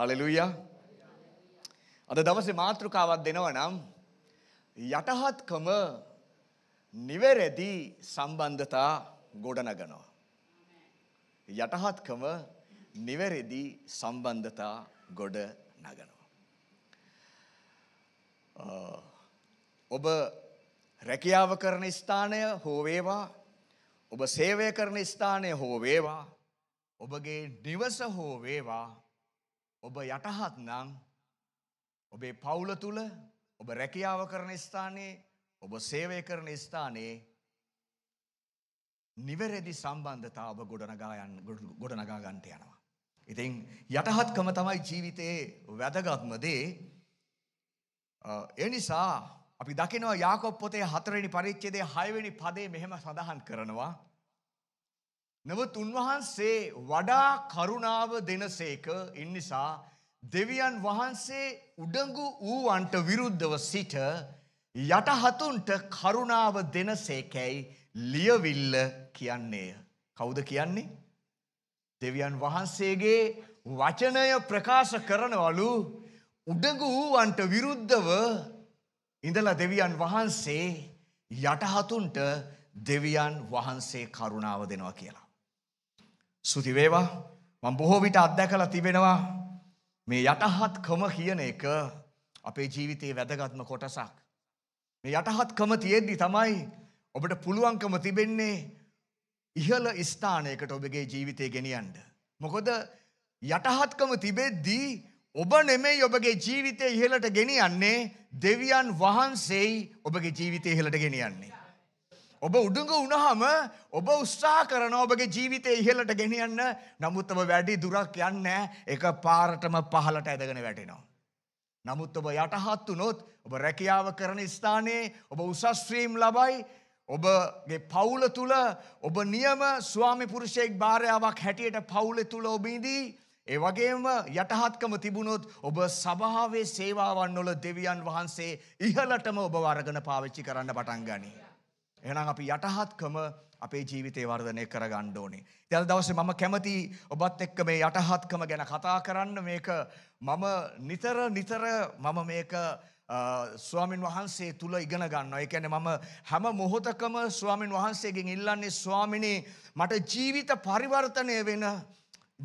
Hallelujah අද දවසේ මාතෘකාවක් දෙනව නම් යටහත්කම නිවැරදි සම්බන්ධතා ගොඩනගනවා. යටහත්කම නිවැරදි සම්බන්ධතා ගොඩ නගනවා. ඔබ රැකියාව කරන ස්ථානය හෝවේවා ඔබ සේවය කරන ස්ථානය හෝවේවා ඔබගේ නිවස හෝවේවා ඔබ යටහත් නම් ඔබේ පවුල තුල ඔබ රැකියාව කරන ස්ථානයේ ඔබ සේවය කරන ස්ථානයේ නිවැරදි සම්බන්ධතා ඔබ ගොඩනගා යන්න ගොඩනගා ගන්නට යනවා. ඉතින් යටහත්කම තමයි ජීවිතයේ වැදගත්ම දේ. ඒ නිසා අපි දකිනවා යාකොබ් පොතේ 4 වෙනි පරිච්ඡේදයේ 6 වෙනි පදේ මෙහෙම සඳහන් කරනවා. නමුත් උන්වහන්සේ වඩා කරුණාව දෙනසේක ඉන්නිසා දෙවියන් වහන්සේ උඩඟු වූවන්ට විරුද්ධව සිට යටහතුන්ට කරුණාව දෙනසේකැයි ලියවිල්ල කියන්නේය. කවුද කියන්නේ? දෙවියන් වහන්සේගේ වචනය ප්‍රකාශ කරනවලු උඩඟු වූවන්ට විරුද්ධව ඉඳලා දෙවියන් වහන්සේ යටහතුන්ට දෙවියන් වහන්සේ කරුණාව දෙනවා කියලා. සුති වේවා මම බොහෝ විට අත්දැකලා තිබෙනවා මේ යටහත්කම කියන එක අපේ ජීවිතයේ වැදගත්ම කොටසක්. මේ යටහත්කම තියෙද්දි තමයි ඔබට පුළුවන්කම තිබෙන්නේ ඉහළ ස්ථානයකට ඔබගේ ජීවිතය ගෙනියන්න. මොකොද යටහත්කම තිබෙද්දී ඔබ නෙමෙයි ඔබගේ ජීවිතය ඉහළට ගෙනියන්නේ දෙවියන් වහන්සේයි ඔබගේ ජීවිතය ඉහළට ගෙනියන්නේ. ඔබ උඩුඟ වුණහම ඔබ උත්සාහ කරන ඔබගේ ජීවිතය ඉහලට ගෙනියන්න නමුත් ඔබ වැඩි දුරක් යන්න එක පාරටම පහලට ඇදගෙන වැටෙනවා. නමුත් ඔබ යටහත් වුනොත් ඔබ රැකියාව කරන ස්ථානයේ ඔබ උසස්ත්‍රීම් ලබයි ඔබගේ පවුල තුළ ඔබ නියම ස්වාමි පුරුෂයෙක් භාරයාවක් හැටියට පවුල තුළ ඔබීදී ඒ වගේම යටහත්කම තිබුණොත් ඔබ සභාවේ සේවාවන් නොල දෙවියන් වහන්සේ ඉහලටම ඔබ වරගන පාවිච්චි කරන්න පටන් ගනී. එහෙනම් අපි යටහත්කම අපේ ජීවිතේ වර්ධනය කර ගන්න ඕනේ. ඉතින් අද දවසේ මම කැමති ඔබත් එක්ක මේ යටහත්කම ගැන කතා කරන්න මේක මම නිතර නිතර මම මේක ස්වාමින් වහන්සේ තුළ ඉගෙන ගන්නවා. ඒ කියන්නේ මම හැම මොහොතකම ස්වාමින් වහන්සේගෙන් ඉල්ලන්නේ ස්වාමිනේ මට ජීවිත පරිවර්තනය වෙන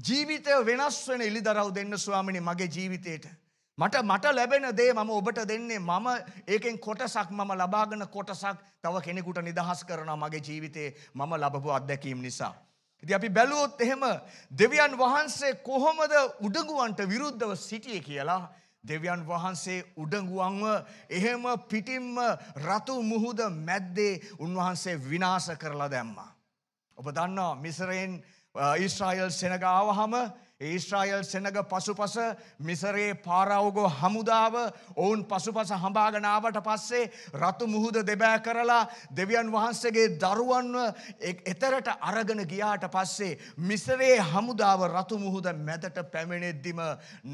ජීවිතය වෙනස් වෙන ඉලිදරව් දෙන්න ස්වාමිනේ මගේ ජීවිතේට. මට මට ලැබෙන දේ මම ඔබට දෙන්නේ මම ඒකෙන් කොටසක් මම ලබාගෙන කොටසක් තව කෙනෙකුට නිදහස් කරනවා මගේ ජීවිතේ මම ලබපු අත්දැකීම් නිසා. ඉතින් අපි බැලුවොත් එහෙම දෙවියන් වහන්සේ කොහොමද උඩඟුවන්ට විරුද්ධව සිටියේ කියලා දෙවියන් වහන්සේ උඩඟුවන්ව එහෙම පිටින්ම රතු මුහුද මැද්දේ උන්වහන්සේ විනාශ කරලා දැම්මා. ඔබ දන්නවා මිසරයෙන් ඊශ්‍රායල් සෙනගාවහම ඒශ්‍රායල් සෙනග පසුපස මිසරේ පාරාවගෝ හමුදාව ඔවුන් පසුපස හඹාගනාවට පස්සේ රතු මුහුද දෙබෑ කරලා දෙවියන් වහන්සේගේ දරුවන්ව එතරට අරගෙන ගියාට පස්සේ මිසරේ හමුදාව රතු මුහුද මැදට පැමිණෙද්දිම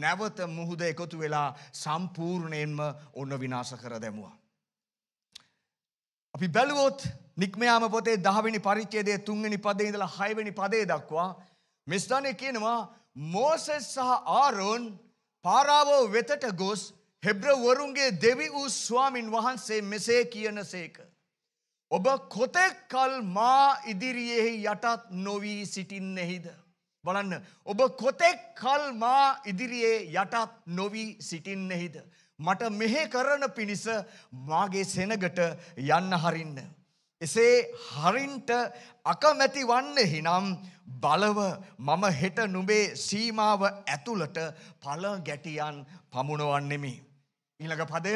නැවත මුහුද එකතු වෙලා සම්පූර්ණයෙන්ම ඔන්න විනාශ කර දැමුවා. අපි බැලුවොත් නික්මයාම පොතේ දහවිනි පරිච්චේදය තුන්ගනි පදේ ඉඳලා හයවැනි පදේ දක්වා මෙස්ථානය කියනවා මෝසෙස් සහ ආරෝන් පාරාවෝ වෙතට ගොස් හෙබ්‍රවරුන්ගේ දෙවි වූ ස්වාමින් වහන්සේ මෙසේ කියන සේක. ඔබ කොතෙක් කල් මා ඉදිරියෙහි යටත් නොවී සිටින්නෙහිද. බලන්න ඔබ කොතෙක් කල් මා ඉදිරියේ යටත් නොවී සිටින්නෙහිද. මට මෙහෙ කරන පිණිස මාගේ සෙනගට යන්න හරින්න. එසේ හරින්ට අකමැති වන්නෙහි නම් බලව මම හෙට නුබේ සීමාව ඇතුළට පල ගැටියන් පමුණුවන්නෙමි. ඊළඟ පදය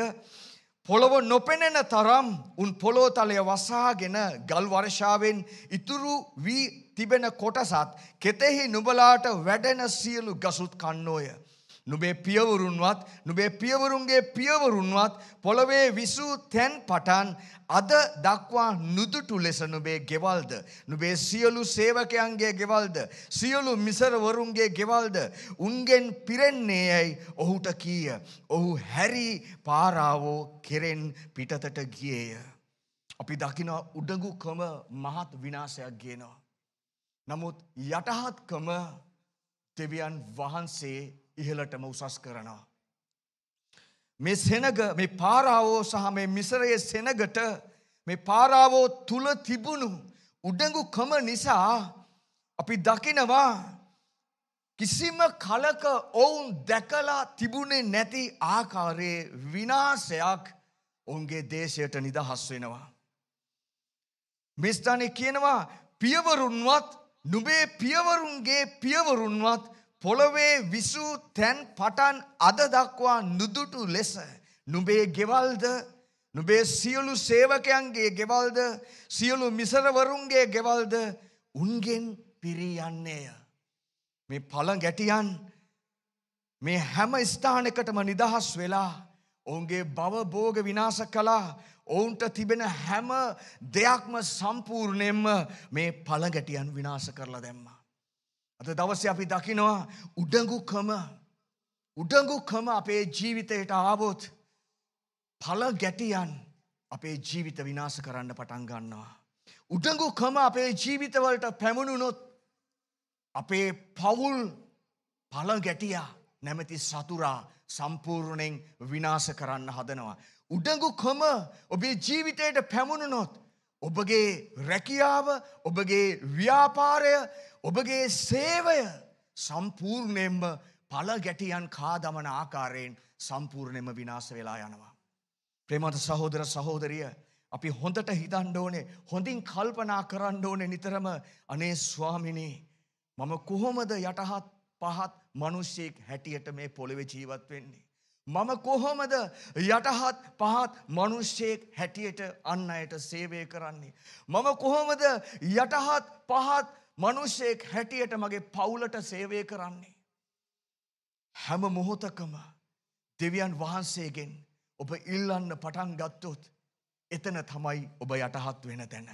පොළොව නොපෙනෙන තරම් උන් පොළෝතලය වසාගෙන ගල් වර්ෂාවෙන් ඉතුරු වී තිබෙන කොටසත් කෙතෙහි නුබලාට වැඩෙන සියලු ගසුත් කන්නෝය. නුබේ පියවරුන්වත් නුබේ පියවරුන්ගේ පියවරුන්වත් පොළොවේ විසූ තැන් පටන් අද දක්වා නුදුටු ලෙස නුබේ ගෙවල්ද නුබේ සියලු සේවකයන්ගේ ගෙවල්ද සියලු මිසරවරුන්ගේ ගෙවල්ද උන්ගෙන් පිරෙන්නේ යයි ඔහුට කීය ඔහු හැරි පාරාවෝ කෙරෙන් පිටතට ගියේය අපි දකින උඩගුකම මහත් විනාශයක් ගේනවා නමුත් යටහත්කම දෙවියන් වහන්සේ ඉහලටම උසස් කරනවා. මේ සෙනග මේ පාරාවෝ සහ මේ මිසරයේ සෙනගට මේ පාරාවෝ තුල තිබුණු උඩඟුකම නිසා අපි දකිනවා කිසිම කලක ඔවුන් දැකලා තිබුණේ නැති ආකාරයේ විනාශයක් ඔවුන්ගේ දේශයට නිදහස් වෙනවා. මිස්ථානය කියනවා පියවරුන්වත් නුබේ පියවරුන්ගේ පියවරුන්වත් පොළොවේ විසූ තැන් පටන් අද දක්වා නුදුටු ලෙස නුබේ ගෙවල්ද නුබේ සියලු සේවකයන්ගේ ගෙවල්ද සියලු මිසරවරුන්ගේ ගෙවල්ද උන්ගෙන් පිරියන්නේය. මේ පළ ගැටියන් මේ හැම ස්ථානකටම නිදහස් වෙලා ඔවුන්ගේ බව භෝග විනාශ කළා ඔවුන්ට තිබෙන හැම දෙයක්ම සම්පූර්ණයෙන්ම මේ පළගැටියන් විනාශ කරලා දැම්මා. අද දවසේ අපි දකිනවා උඩඟුකම උඩඟුකම අපේ ජීවිතයට ආවොත් පල ගැටියන් අපේ ජීවිත විනාශ කරන්න පටන් ගන්නවා. උඩඟුකම අපේ ජීවිතවලට පැමුණුනොත් අපේ පවුල් පල ගැටියා නැමැති සතුරා සම්පූර්ණයෙන් විනාශ කරන්න හදනවා. උඩඟුකම ඔබේ ජීවිතයට පැමුණුනොත් ඔබගේ රැකියාව ඔබගේ ව්‍යාපාරය ඔබගේ සේවය සම්පූර්ණයෙන්ම පල ගැටියන් කාදමන ආකාරයෙන් සම්පූර්ණයම විනාස වෙලා යනවා. ප්‍රමත සහෝදර සහෝදරිය අපි හොඳට හිතන්ඩෝනේ හොඳින් කල්පනා කරන්න ඕනේ නිතරම අනේ ස්වාමිනී මම කොහොමද යටහත් පහත් මනුෂ්‍යයෙක් හැටියට මේ පොළවෙ ජීවත් වෙන්නේ. මම කොහොමද යටහත් පහත් මිනිස්සෙක් හැටියට අන් අයට සේවය කරන්නේ මම කොහොමද යටහත් පහත් මිනිස්සෙක් හැටියට මගේ පවුලට සේවය කරන්නේ හැම මොහොතකම දෙවියන් වහන්සේගෙන් ඔබ ඉල්ලන්න පටන් ගත්තොත් එතන තමයි ඔබ යටහත් වෙන තැන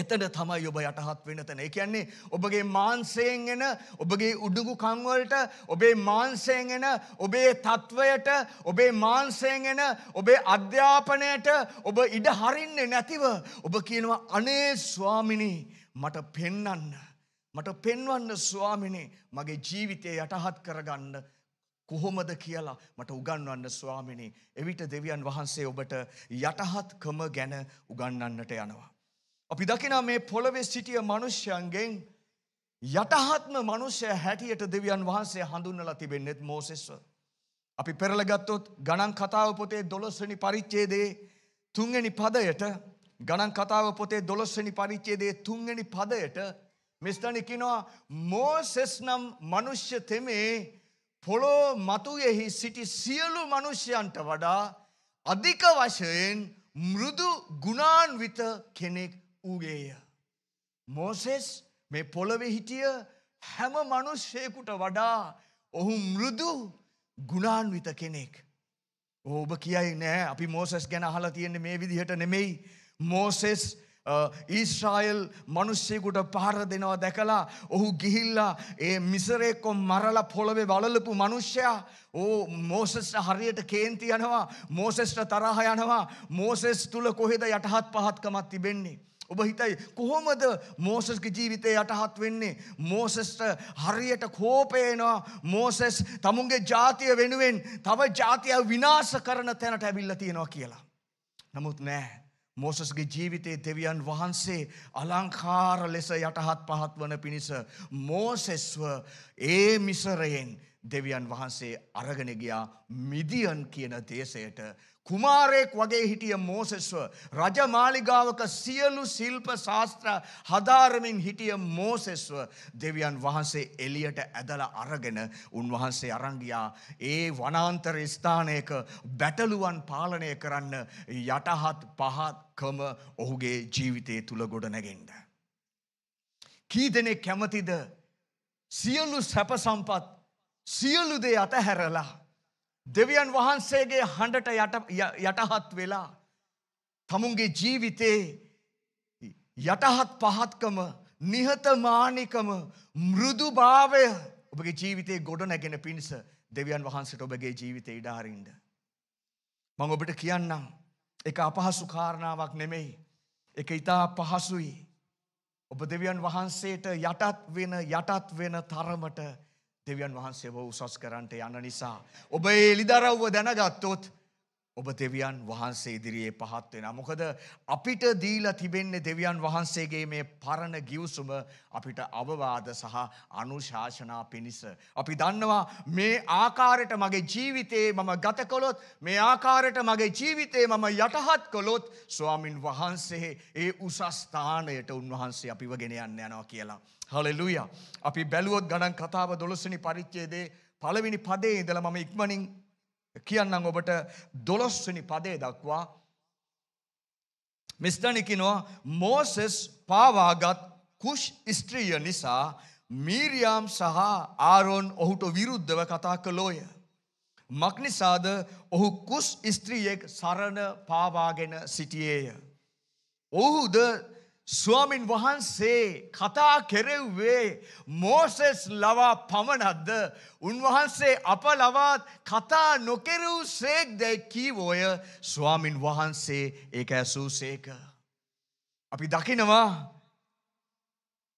එතන තමයි ඔබ යටහත් වෙන තැන. ඒ කියන්නේ ඔබගේ මාංශයෙන් එන ඔබගේ උඩුඟු කන් වලට, ඔබේ මාංශයෙන් එන ඔබේ තත්වයට, ඔබේ මාංශයෙන් එන ඔබේ අධ්‍යාපනයට ඔබ ඉඩ හරින්නේ නැතිව ඔබ කියනවා අනේ ස්වාමිනි මට පෙන්වන්න. මට පෙන්වන්න ස්වාමිනේ මගේ ජීවිතය යටහත් කරගන්න කොහොමද කියලා මට උගන්වන්න ස්වාමිනේ එවිට දෙවියන් වහන්සේ ඔබට යටහත්කම ගැන උගන්වන්නට යනවා අපි දකිනා මේ පොළවේ සිටිය මනුෂ්‍යයන්ගෙන් යටහත්ම මනුෂ්‍ය හැටියට දෙවියන් වහන්සේ හඳුන්වලා තිබෙන්නේත් මෝසෙස්ව. අපි පෙරලා ගත්තොත් ගණන් කතාව පොතේ 12 වෙනි පරිච්ඡේදයේ 3 වෙනි පදයට ගණන් කතාව පොතේ 12 වෙනි පරිච්ඡේදයේ 3 වෙනි පදයට මෙස්තන කියනවා මෝසෙස් නම් මනුෂ්‍ය තෙමේ පොළොව මතුයෙහි සිටි සියලු මනුෂ්‍යයන්ට වඩා අධික වශයෙන් මෘදු ගුණාන්විත කෙනෙක් වූගේය. මෝසෙස් මේ පොළොවෙ හිටිය හැම මනුෂ්‍යයකුට වඩා ඔහු මෘදු ගුණාන්විත කෙනෙක්. ඕබ කියයි නෑ අපි මෝසෙස් ගැන අහලා තියෙන්නේ මේ විදිහට නෙමෙයි මෝසෙස් ඊස්රායල් මනුස්සයකුට පහර දෙනවා දැකලා ඔහු ගිහිල්ලා ඒ මිසරෙක්කොම් මරල පොළොවේ වලලපු මනුෂ්‍යයා ඕ මෝසෙස්ට හරියට කේන්ති යනවා මෝසෙස්ට තරහ යනවා මෝසෙස් තුළ කොහෙද යටහත් පහත්කමත් තිබෙන්නේ. ඔබ හිතයි කොහොමද මෝසස්ගේ ජීවිතය යටහත් වෙන්නේ මෝසස්ට හරියට කෝපේනවා මෝසෙස් තමුන්ගේ ජාතිය වෙනුවෙන් තව ජාතිය විනාශ කරන තැනට ඇවිල්ලා තියෙනවා කියලා. නමුත් නෑ මෝසස්ගේ ජීවිතයේ දෙවියන් වහන්සේ අලංකාර ලෙස යටහත් පහත් වන පිණිස මෝසෙස්ව ඒ මිසරයෙන් දෙවියන් වහන්සේ අරගෙන ගියා මිදියන් කියන දේශයට කුමාරයෙක් වගේ හිටිය මෝසෙස්ව රජමාලිගාවක සියලු ශිල්ප ශාස්ත්‍ර හදාරමින් හිටිය මෝසෙස්ව දෙවියන් වහන්සේ එලියට ඇදලා අරගෙන උන්වහන්සේ අරන් ගියා ඒ වනාන්තර ස්ථානයක බැටළුවන් පාලනය කරන්න යටහත් පහත්කම ඔහුගේ ජීවිතයේ තුල ගොඩ නැගෙන්න කී දෙනෙක් කැමතිද සියලු සැප සම්පත් සියලු දේ අතහැරලා දෙවියන් වහන්සේගේ හඬට යටහත් වෙලා තමුන්ගේ ජීවිතේ යටහත් පහත්කම නිහතමානිකම මෘදු භාවය ඔබගේ ජීවිතේ ගොඩ නැගෙන පිණිස දෙවියන් වහන්සට ඔබගේ ජීවිතේ ඉඩාරින්ද. මං ඔබට කියන්නම් එක අපහසු කාරණාවක් නෙමෙයි එක ඉතා පහසුයි ඔබ දෙවියන් වහන්සේට යටත් වෙන යටත් වෙන තරමට දෙවියන් වහන්සේ ඔබ උසස් කරන්නට යන නිසා. ඔබ ඒ එලිදරව්ව දැනගත්තොත් ඔබ දෙවියන් වහන්සේ ඉදිරියේ පහත් වෙනවා. මොකද අපිට දීලා තිබෙන්නේ දෙවියන් වහන්සේගේ මේ පරණ ගිවිසුම අපිට අවවාද සහ අනුශාසනා පිණිස. අපි දන්නවා මේ ආකාරයට මගේ ජීවිතේ මම ගත කළොත් මේ ආකාරයට මගේ ජීවිතේ මම යටහත් කළොත් ස්වාමින් වහන්සේ ඒ උසස් ස්ථානයට උන්වහන්සේ අපිව ගෙන යන්න යනවා කියලා. හලෙලුයා. අපි බැලුවොත් ගණන් කතාව 12 වෙනි පරිච්ඡේදයේ පළවෙනි පදයේ ඉඳලා මම ඉක්මනින් කියන්නම් ඔබට දොළොස්වනි පදේ දක්වා මිස්ටනිකිනවා මෝසෙස් පාවාගත් කුෂ් ස්ත්‍රීය නිසා මීරියම් සහ ආරෝන් ඔහුට විරුද්ධව කතා කළෝය. මක්නිසාද ඔහු කුස් ස්ත්‍රියෙක් සරණ පාවාගෙන සිටියේය. ඔහුද ස්වාමින් වහන්සේ කතා කෙරෙව්වේ මෝසෙස් ලවා පමණක්ද උන්වහන්සේ අප ලවාත් කතා නොකෙරූ සේක් දැයි කීවෝය ස්වාමින් වහන්සේ ඒක ඇසූ සේක. අපි දකිනවා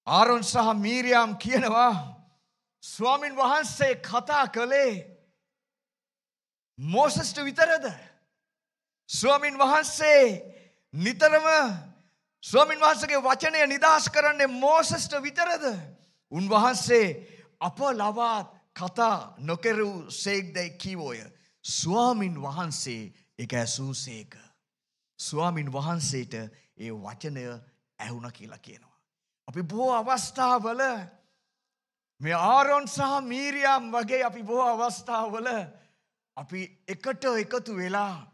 ආරොන් සහ මීරියම් කියනවා ස්වාමින් වහන්සේ කතා කළේ මෝසස්ට විතරද ස්වාමින් වහන්සේ නිතරම ස්වාමින් වහන්සගේ වචනය නිදහස් කරන්නේ මෝසස්ට විතරද. උන්වහන්සේ අප ලවාත් කතා නොකෙරූ සේක්දැයි කිවෝය. ස්වාමින් වහන්සේ එක ඇසූ සේක. ස්වාමින් වහන්සේට ඒ වචනය ඇහුණ කියලා කියනවා. අපි බෝ අවස්ථාවල මේ ආරොන් සහ මීරියම් වගේ අපි බෝ අවස්ථාවල අපි එකට එකතු වෙලා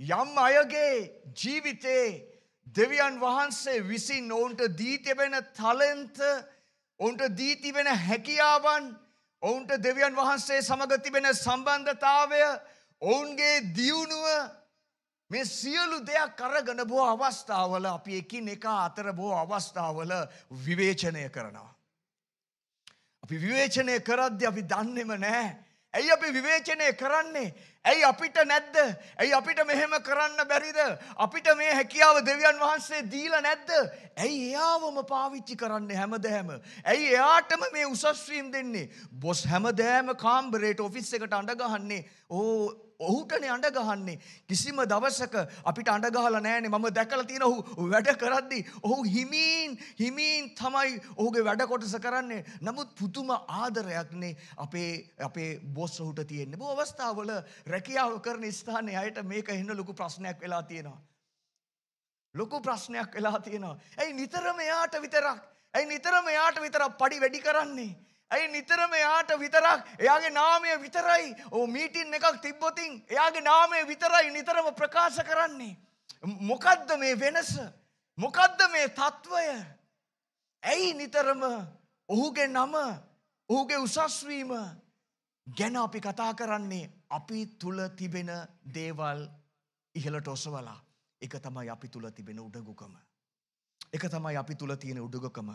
යම් අයගේ ජීවිතේ දෙවියන් වහන්සේ විසින් ඔවුන්ට දීතිබෙන තලන්ත ඔවුන්ට දීතිබෙන හැකියාවන් ඔවුන්ට දෙවියන් වහන්සේ සමග තිබෙන සම්බන්ධතාවය ඔවුන්ගේ දියුණුව මේ සියලු දෙයක් කරගන බෝ අවස්ථාවල අපි එකින් එක අතර බෝ අවස්ථාවල විවේචනය කරනවා. අපි විවේචනය කරද්‍ය අපි දන්නෙම නෑ ඇයි අපි විවේචනය කරන්නේ ඇයි අපිට නැද්ද? ඇයි අපිට මෙහෙම කරන්න බැරිද? අපිට මේ හැකියාව දෙවියන් වහන්සේ දීලා නැද්ද? ඇයි එයාවම පාවිච්චි කරන්නේ හැමදෑම? ඇයි එයාටම මේ උසස් ශ්‍රීම් දෙන්නේ? බොස් හැමදෑම කාම්බරේට ඔෆිස් එකට අඬ ගහන්නේ. ඕ ඔහුටනේ අඬගහන්නේ කිසිම දවසක අපිට අඬගහලා නෑනේ මම දැකලා තියෙන ඔහු වැඩ කරද්දී ඔහු හිමීන් හිමීන් තමයි ඔහුගේ වැඩ කොටස කරන්නේ නමුත් පුදුම ආදරයක්නේ අපේ අපේ බොස් ඔහුට තියෙන්නේ බොහෝ අවස්ථාවල රැකියාව කරන ස්ථානයේ අයට මේක එන්න ලොකු ප්‍රශ්නයක් වෙලා තියෙනවා ලොකු ප්‍රශ්නයක් වෙලා තියෙනවා ඇයි නිතරම එයාට විතරක් ඇයි නිතරම එයාට විතරක් padi වැඩි කරන්නේ ඇයි නිතරම එයාට විතරක් එයාගේ නාමය විතරයි ඕ මීටින් එකක් තිබ්බොතින් එයාගේ නාමය විතරයි නිතරම ප්‍රකාශ කරන්නේ. මොකද්ද මේ වෙනස. මොකද්ද මේ තත්ත්වය. ඇයි නිතරම ඔහුගේ නම ඔහුගේ උසස්වීම ගැන අපි කතා කරන්නේ අපි තුළ තිබෙන දේවල් ඉහලට ඔසවලා එක තමයි අපි තුළ තිබෙන උඩගුකම. එක තමයි අපි තුළ තියෙන උඩගකම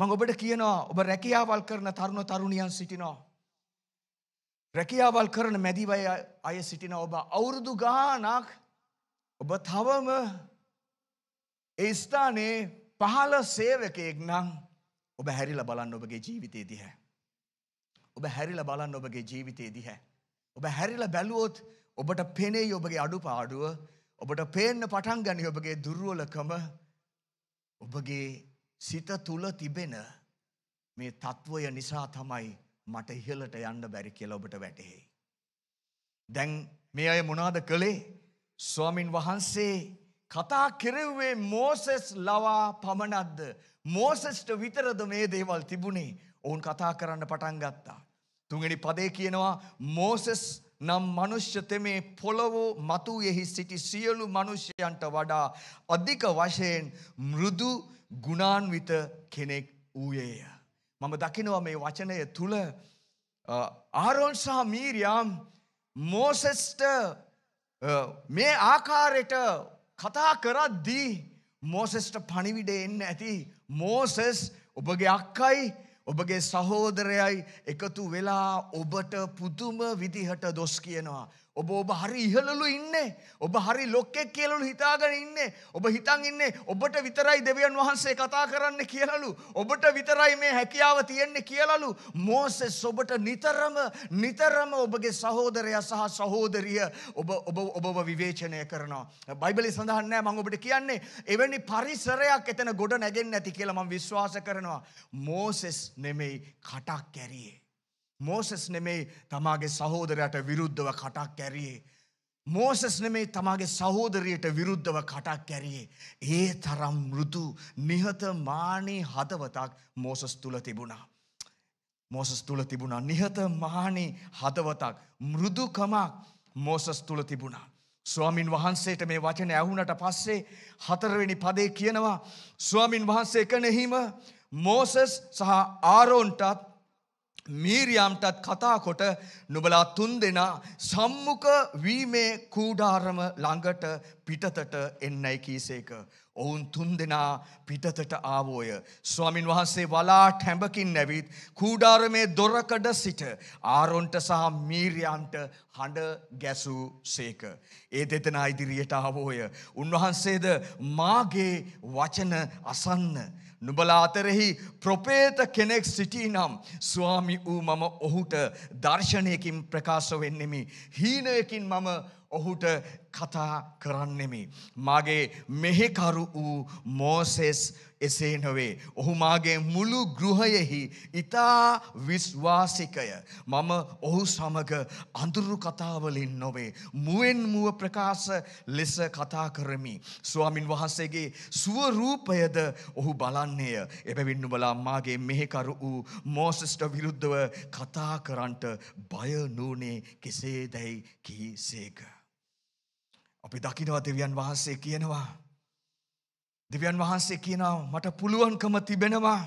මං ඔබට කියනවා ඔබ රැකියාවල් කරන තරුණ තරුණියන් සිටිනවා. රැකියාවල් කරන මැදිවය අය සිටින ඔබ අවුරුදු ගානක් ඔබ තවම ඒ ස්ථානයේ පහළ සේවකයෙක් නම් ඔබ හැරිලා බලන්න ඔබගේ ජීවිතයේ දිහ. ඔබ හැරිලා බලන්න ඔබගේ ජීවිතයේ දිහ. ඔබ හැරිලා බැලුවොත් ඔබට පෙනෙයි ඔබගේ අඩුපාඩුව ඔබට පේන්න පටන් ගනි ඔබගේ දුර්ුවලකම ඔබගේ සිත තුල තිබෙන මේ తත්වය නිසා තමයි මට ඉහළට යන්න බැරි කියලා ඔබට වැටහෙයි. දැන් මේ අය මොනවාද කළේ? ස්වාමින් වහන්සේ කතා කෙරෙව්වේ මෝසෙස් ලවා පමණක්ද? මෝසෙස්ට විතරද මේ දේවල් තිබුණේ? ඔවුන් කතා කරන්න පටන් ගත්තා. තුන්වෙනි පදේ කියනවා මෝසෙස් නම් මනුෂ්‍ය තෙමේ පොළොවෝ මතුයෙහි සිටි සියලු මනුෂ්‍යයන්ට වඩා අධික වශයෙන් මෘදු ගුණාන්විත කෙනෙක් වූයේය. මම දකිනවා මේ වචනය තුළ ආරෝන් සහ මීරියම් මෝසෙස්ට මේ ආකාරයට කතා කරද්දී මෝසෙස්ට පණිවිඩ එන්න ඇති මෝසෙස් ඔබගේ අක්කයි ඔබගේ සහෝදරයයි එකතු වෙලා ඔබට පුදුම විදිහට දොස් කියනවා. ඔබ ඔබ හරි ඉහළලු ඉන්නේ ඔබ හරි ලොක්කෙක් කියලලු හිතාගෙන ඉන්නේ ඔබ හිතන් ඉන්නේ ඔබට විතරයි දෙවියන් වහන්සේ කතා කරන්න කියලලු ඔබට විතරයි මේ හැකියාව තියෙන්නේ කියලලු මෝසෙස් ඔබට නිතරම නිතරම ඔබගේ සහෝදරයා සහ සහෝදරිය ඔබ ඔබ ඔබව විවේචනය කරනවා බයිබලි සඳහන් නැහැ මම ඔබට කියන්නේ එවැනි පරිසරයක් එතන ගොඩ නැගෙන්නේ නැති කියලා මම විශ්වාස කරනවා මෝසෙස් නෙමෙයි කටක් කැරියේ මෝසස් නෙමෙයි තමාගේ සහෝදරයට විරුද්ධව කටක් කැරියේ. මෝසස් නෙමෙයි තමාගේ සහෝදරයට විරුද්ධව කටක් කැරියේ. ඒ තරම් මෘදු නිහතමානී හදවතක් මෝසස් තුල තිබුණා. මෝසස් තුල තිබුණා නිහතමානී හදවතක් මෘදුකමක් මෝසස් තුල තිබුණා. ස්වාමින් වහන්සේට මේ වචන ඇහුනට පස්සේ හතරවෙනි පදේ කියනවා ස්වාමින් වහන්සේ එකනෙහිම මෝසස් සහ ආරෝන්ටත් මීරියම්ටත් කතාකොට නුබලා තුන් දෙනා සම්මුඛ වීමේ කූඩාරම ළඟට පිටතට එන්නයි කීසේක. ඔවුන් තුන් දෙනා පිටතට ආවෝය. ස්වාමින් වහන්සේ වලා ටැඹකින් නැවිත් කූඩාරමේ දොරකඩ සිට ආරොන්ට සහ මීරියන්ට හඬ ගැසූ සේක. ඒ දෙදෙනා ඉදිරියට ආවෝය. උන්වහන්සේද මාගේ වචන අසන්න. නුබලා අතරෙහි ප්‍රපේත කෙනෙක් සිටී නම් ස්වාමි වූ මම ඔහුට දර්ශනයකින් ප්‍රකාශ වෙන්නෙමි. හීනයකින් මම ඔහුට කතා කරන්නෙමි. මාගේ මෙහෙකරු වූ මෝසෙස් එසේ නොවේ. ඔහු මාගේ මුළු ගෘහයෙහි ඉතා විශ්වාසිකය. මම ඔහු සමග අඳුරු කතාවලින් නොවේ. මුවෙන් මුව ප්‍රකාශ ලෙස කතා කරමි. ස්වාමින් වහන්සේගේ සුවරූපයද ඔහු බලන්නේය. එබැවින් නුබලා මාගේ මෙහෙකරු වූ මෝසෙස්ට විරුද්ධව කතා කරන්ට බය නූනේ කෙසේ දැයි කී සේක. අපි දකිනවා දෙවියන් වහන්සේ කියනවා. දෙවියන් වහන්සේ කියනවා මට පුළුවන්කම තිබෙනවා.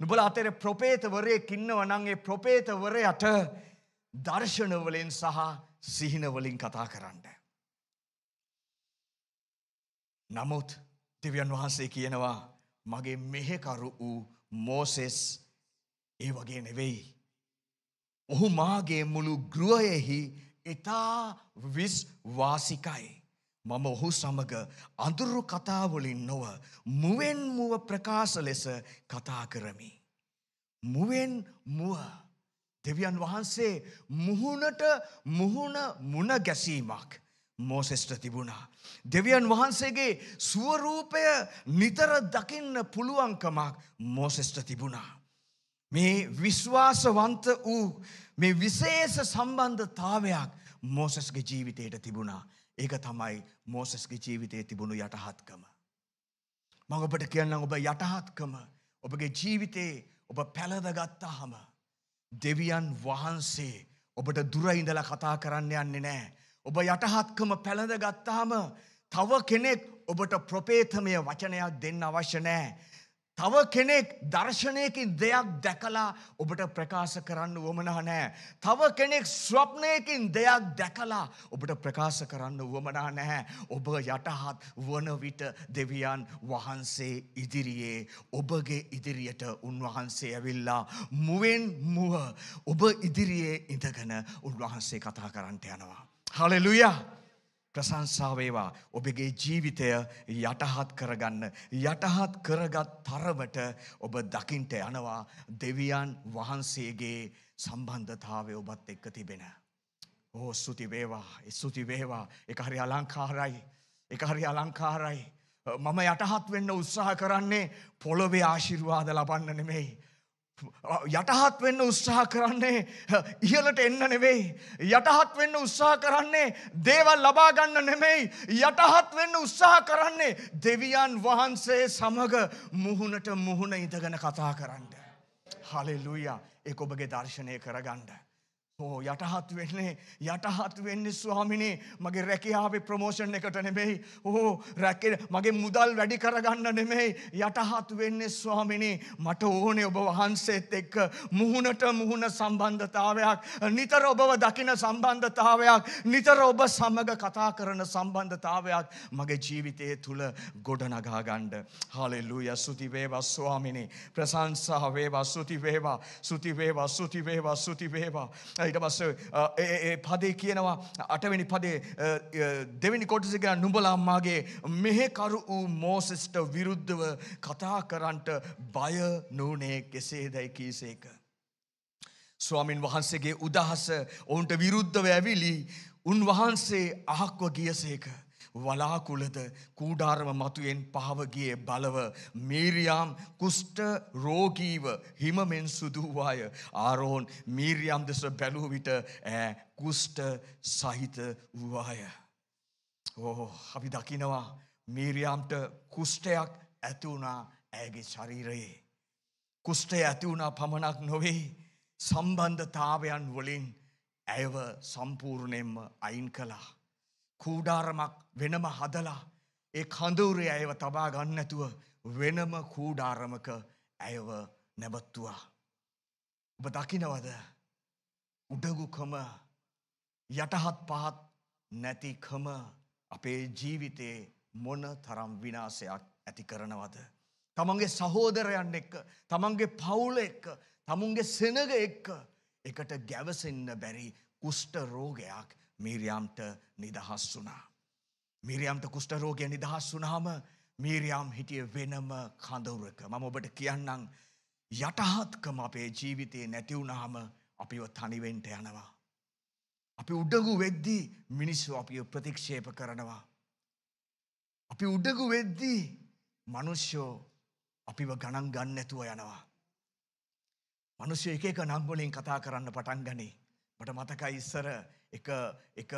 නුබල අතර ප්‍රපේතවරයෙක් ඉන්නව නම් ඒ ප්‍රපේතවරයට දර්ශනවලින් සහ සිහිනවලින් කතා කරන්න. නමුත් දෙවියන් වහන්සේ කියනවා මගේ මෙහෙකරු වූ මෝසෙස් ඒ වගේ නෙවෙයි. ඔහු මාගේ මුළු ගෘහයෙහි ඉතා විස්වාසිකයි. මම ඔහු සමග අඳුරු කතාවලින් නොව මුවෙන් මුව ප්‍රකාශ ලෙස කතා කරමි. මුවෙන් මුව දෙවියන් වහන්සේ මුහුණට මුහුණ මුණ ගැසීමක් මෝසෙස්ට තිබුණා. දෙවියන් වහන්සේගේ ස්වරූපය නිතර දකින්න පුළුවන්කමක් මෝසෙස්ට තිබුණා. මේ විශ්වාසවන්ත වූ මේ විශේෂ සම්බන්ධතාවයක් මෝසස්ගේ ජීවිතයට තිබුණා. ඒක තමයි මෝසස්ගේ ජීවිතයේ තිබුණු යටහත්කම. මම ඔබට කියන්නම් ඔබ යටහත්කම ඔබගේ ජීවිතේ ඔබ පැලදගත්තාම දෙවියන් වහන්සේ ඔබට දුර ඉඳලා කතා කරන්න යන්නේ නැහැ. ඔබ යටහත්කම පැලඳගත්තාම තව කෙනෙක් ඔබට ප්‍රපේතමය වචනයක් දෙන්න අවශ්‍ය නැහැ. තව කෙනෙක් දර්ශනයකින් දෙයක් දැකලා ඔබට ප්‍රකාශ කරන්න වමනා නෑ. තව කෙනෙක් ස්වප්නයකින් දෙයක් දැකලා ඔබට ප්‍රකාශ කරන්න වමනා නැහැ. ඔබ යටහත් වන විට දෙවියන් වහන්සේ ඉදිරියේ ඔබගේ ඉදිරියට උන්වහන්සේ ඇවිල්ලා මුවෙන් මුව ඔබ ඉදිරියේ ඉඳගෙන උන්වහන්සේ කතා කරන්නට යනවා. හලෙලුයා! ප්‍රශංසාව වේවා ඔබගේ ජීවිතය යටහත් කරගන්න යටහත් කරගත් තරමට ඔබ දකින්ට යනවා දෙවියන් වහන්සේගේ සම්බන්ධතාවය ඔබත් එක්ක තිබෙන. ඕ ස්තුති වේවා ස්තුති වේවා එක හරි අලංකාරයි එක හරි අලංකාරයි මම යටහත් වෙන්න උත්සාහ කරන්නේ පොළොවේ ආශිර්වාද ලබන්න නෙමෙයි යටහත් වෙන්න උත්සාහ කරන්නේ ඉහලට එන්න නෙවෙයි. යටහත් වෙන්න උත්සාහ කරන්නේ දේවල් ලබා ගන්න නෙමෙයි. යටහත් වෙන්න උත්සාහ කරන්නේ දෙවියන් වහන්සේ සමග මුහුණට මුහුණ ඉඳගෙන කතා කරන්න. හලෙලුයා ඒක ඔබගේ දර්ශනය කරගන්න. හෝ යටහත් වෙන්නේ යටහත් වෙන්නේ ස්වාමිනේ මගේ රැකියාවේ ප්‍රමෝෂන් එකට නෙමෙයි ඕ රැකේ මගේ මුදල් වැඩි කරගන්න නෙමෙයි යටහත් වෙන්නේ ස්වාමිනේ මට ඕනේ ඔබ වහන්සේත් එක්ක මුහුණට මුහුණ සම්බන්ධතාවයක් නිතර ඔබව දකින සම්බන්ධතාවයක් නිතර ඔබ සමග කතා කරන සම්බන්ධතාවයක් මගේ ජීවිතයේ තුල ගොඩනගා ගන්න හාලෙලූයා ස්තුති වේවා ස්වාමිනේ ප්‍රශංසා වේවා ස්තුති වේවා ස්තුති වේවා ස්තුති වේවා ස්තුති වේවා ඊට පස්සේ ඒ පදේ කියනවා අටවෙනි පදේ දෙවෙනි කොටස කියන නුඹලා මාගේ මෙහෙකරු වූ මෝසෙස්ට විරුද්ධව කතා කරන්නට බය නොනේ කෙසේදයි කීසේක ස්වාමින් වහන්සේගේ උදහස ඔවුන්ට විරුද්ධව ඇවිලි උන්වහන්සේ අහක්ව ගියසේක වලාකුලද කූඩාරම මතුයෙන් පාවගිය බලව මීරියම් කුෂ්ට රෝගීව හිමමෙන් සුදුවාය ආරෝන් මීරියම් දෙස බැලූ විට ඈ කුෂ්ට සහිත වූවාය. ඕ අපි දකිනවා මීරියම්ට කුෂ්ටයක් ඇතිවුණා ඇගේ ශරීරයේ. කුෂ්ටය ඇතිවුණා පමණක් නොවේ සම්බන්ධතාවයන් වලින් ඇයව සම්පූර්ණයෙන්ම අයින් කලා. කූඩාරමක් වෙනම හදලා ඒ කඳුරේ ඇයව තබා ගන්නැතුව වෙනම කූඩාරමක ඇයව නැබත්තුවා. ඔබ දකිනවද උඩගුකම යටහත් පහත් නැතිකම අපේ ජීවිතයේ මොන තරම් විනාසයක් ඇති කරනවද. තමන්ගේ සහෝදරයන් එක්ක තමන්ගේ පවුල එක්ක තමුන්ගේ සෙනග එක්ක එකට ගැවසෙන්න බැරි කුෂ්ට රෝගයක් මීරියම්ට නිදහස් වුණා. මිරියම්ට කුෂ්ටරෝගය නිදහස් වුණාම මීරියම් හිටිය වෙනම කඳවුරක මම ඔබට කියන්නම් යටහත්කම අපේ ජීවිතයේ නැති වුණාම අපිව තනිවෙන්ට යනවා. අපි උඩගු වෙද්දී මිනිස්සු අපිය ප්‍රතික්ෂේප කරනවා. අපි උඩගු වෙද්දී මනුෂ්‍යෝ අපිව ගණන් ගන්නැතුව යනවා. මනුෂ්‍ය එක නම්බලින් කතා කරන්න පටන් ගනි. මට මතකයි ඉස්සර එක එක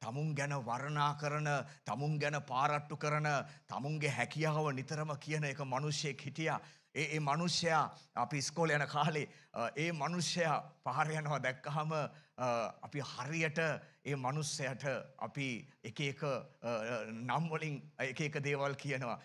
තමුන් ගැන වරණා කරන තමුන් ගැන පාරට්ටු කරන තමුන්ගේ හැකියාව නිතරම කියන එක මිනිස්සෙක් හිටියා. ඒ ඒ මිනිස්සයා අපි ඉස්කෝලේ යන කාලේ ඒ මිනිස්සයා පාර යනවා දැක්කහම අපි හරියට ඒ මිනිස්සයාට අපි එක එක නම් වලින් එක එක දේවල් කියනවා.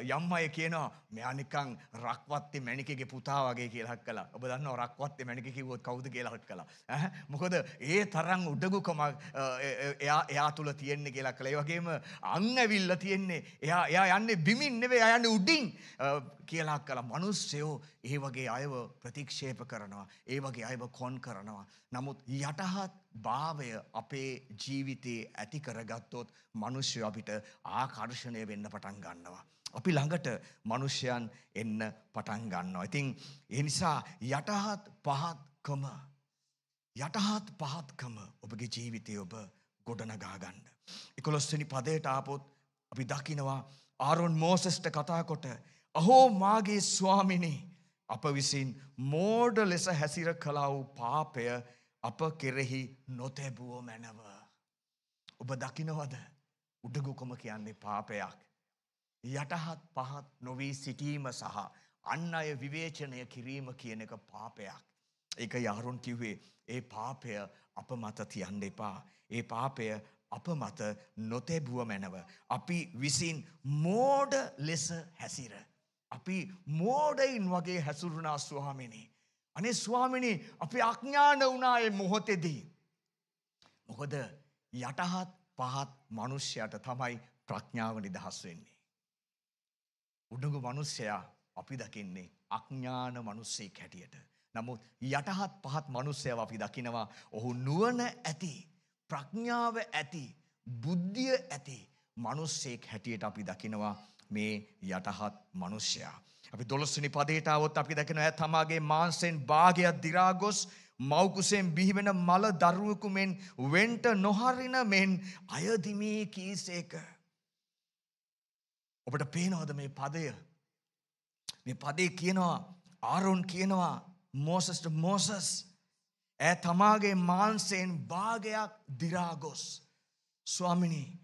යම් අය කියනවා මෙයා නිකන් රක්වත්ති මැණිකගේ පුතා වගේ කියලා හක් කළා. ඔබ දන්නවා රක්වත්ති මැණික කිව්වොත් කවුද කියලා හක් කළා. ඈ මොකද ඒ තරම් උඩගුකම එයා එයා තුල තියෙන්නේ කියලා කළා. ඒ වගේම අං ඇවිල්ලා තියෙන්නේ. එයා එයා යන්නේ බිමින් නෙවෙයි එයා යන්නේ උඩින් කියලා කළා. මිනිස්සයෝ ඒ වගේ අයව ප්‍රතික්ෂේප කරනවා. ඒ වගේ අයව කොන් කරනවා. නමුත් යටහත් භාවය අපේ ජීවිතේ ඇති කරගන්න ගත්තොත් මිනිස්සු අපිට ආකර්ෂණය වෙන්න පටන් ගන්නවා. අපි ළඟට මිනිසයන් එන්න පටන් ගන්නවා. ඉතින් ඒ නිසා යටහත් පහත්කම යටහත් පහත්කම ඔබගේ ජීවිතය ඔබ ගොඩනගා ගන්න. 11 වෙනි පදයට ආපොත් අපි දකිනවා ආරොන් මෝසස්ට කතා කොට අහෝ මාගේ ස්වාමිනේ අප විසින් මෝඩ ලෙස හැසිර කලා වූ පාපය අප කෙරෙහි නොතැබුවෝ මැනව. ඔබ දකිනවද උඩගුකොම කියන්නේ පාපයක්. යටහත් පහත් නොවී සිටීම සහ අන්න අය විවේචනය කිරීම කියන එක පාපයක්. ඒක යාරුන් කිව්වේ ඒ පාපය අප මත තියන්න එපා. ඒ පාපය අප මත නොතැබුව මැනව. අපි විසින් මෝඩ ලෙස හැසිර. අපි මෝඩයින් වගේ හැසුරුනා ස්වාමිනි. අනේ ස්වාමිනි අපි අඥාන වුණාය මොහොතෙදී. මොකද යටහත් පහත් මනුෂ්‍යයට තමයි ප්‍රඥාව නිදහස් වෙන්නේ. උඩඟු මනුස්සයා අපි දකින්නේ අඥාන මනුස්සෙක් හැටියට. නමුත් යටහත් පහත් මනුස්සයව අපි දකිනවා ඔහු නුවණ ඇති ප්‍රඥාව ඇති බුද්ධිය ඇති මනුස්සෙක් හැටියට අපි දකිනවා මේ යටහත් මනුෂ්‍යයා. අපි දොළොස්සනි පදේටාවොත් අපි දකින ඇ තමාගේ මාන්සෙන් භාගයක් දිරාගොස් මෞකුසෙන් බිහිවෙන මල දරුවෙකු මෙන් වෙන්ට නොහරින මෙන් අයදිමී කීසේක. ඔබට පේනවද මේ පදය. මේ පදේ කියනවා ආරුන් කියනවා මෝසස්ට මෝසස් ඇ තමාගේ මාන්සයෙන් භාගයක් දිරාගොස්. ස්වාමිණී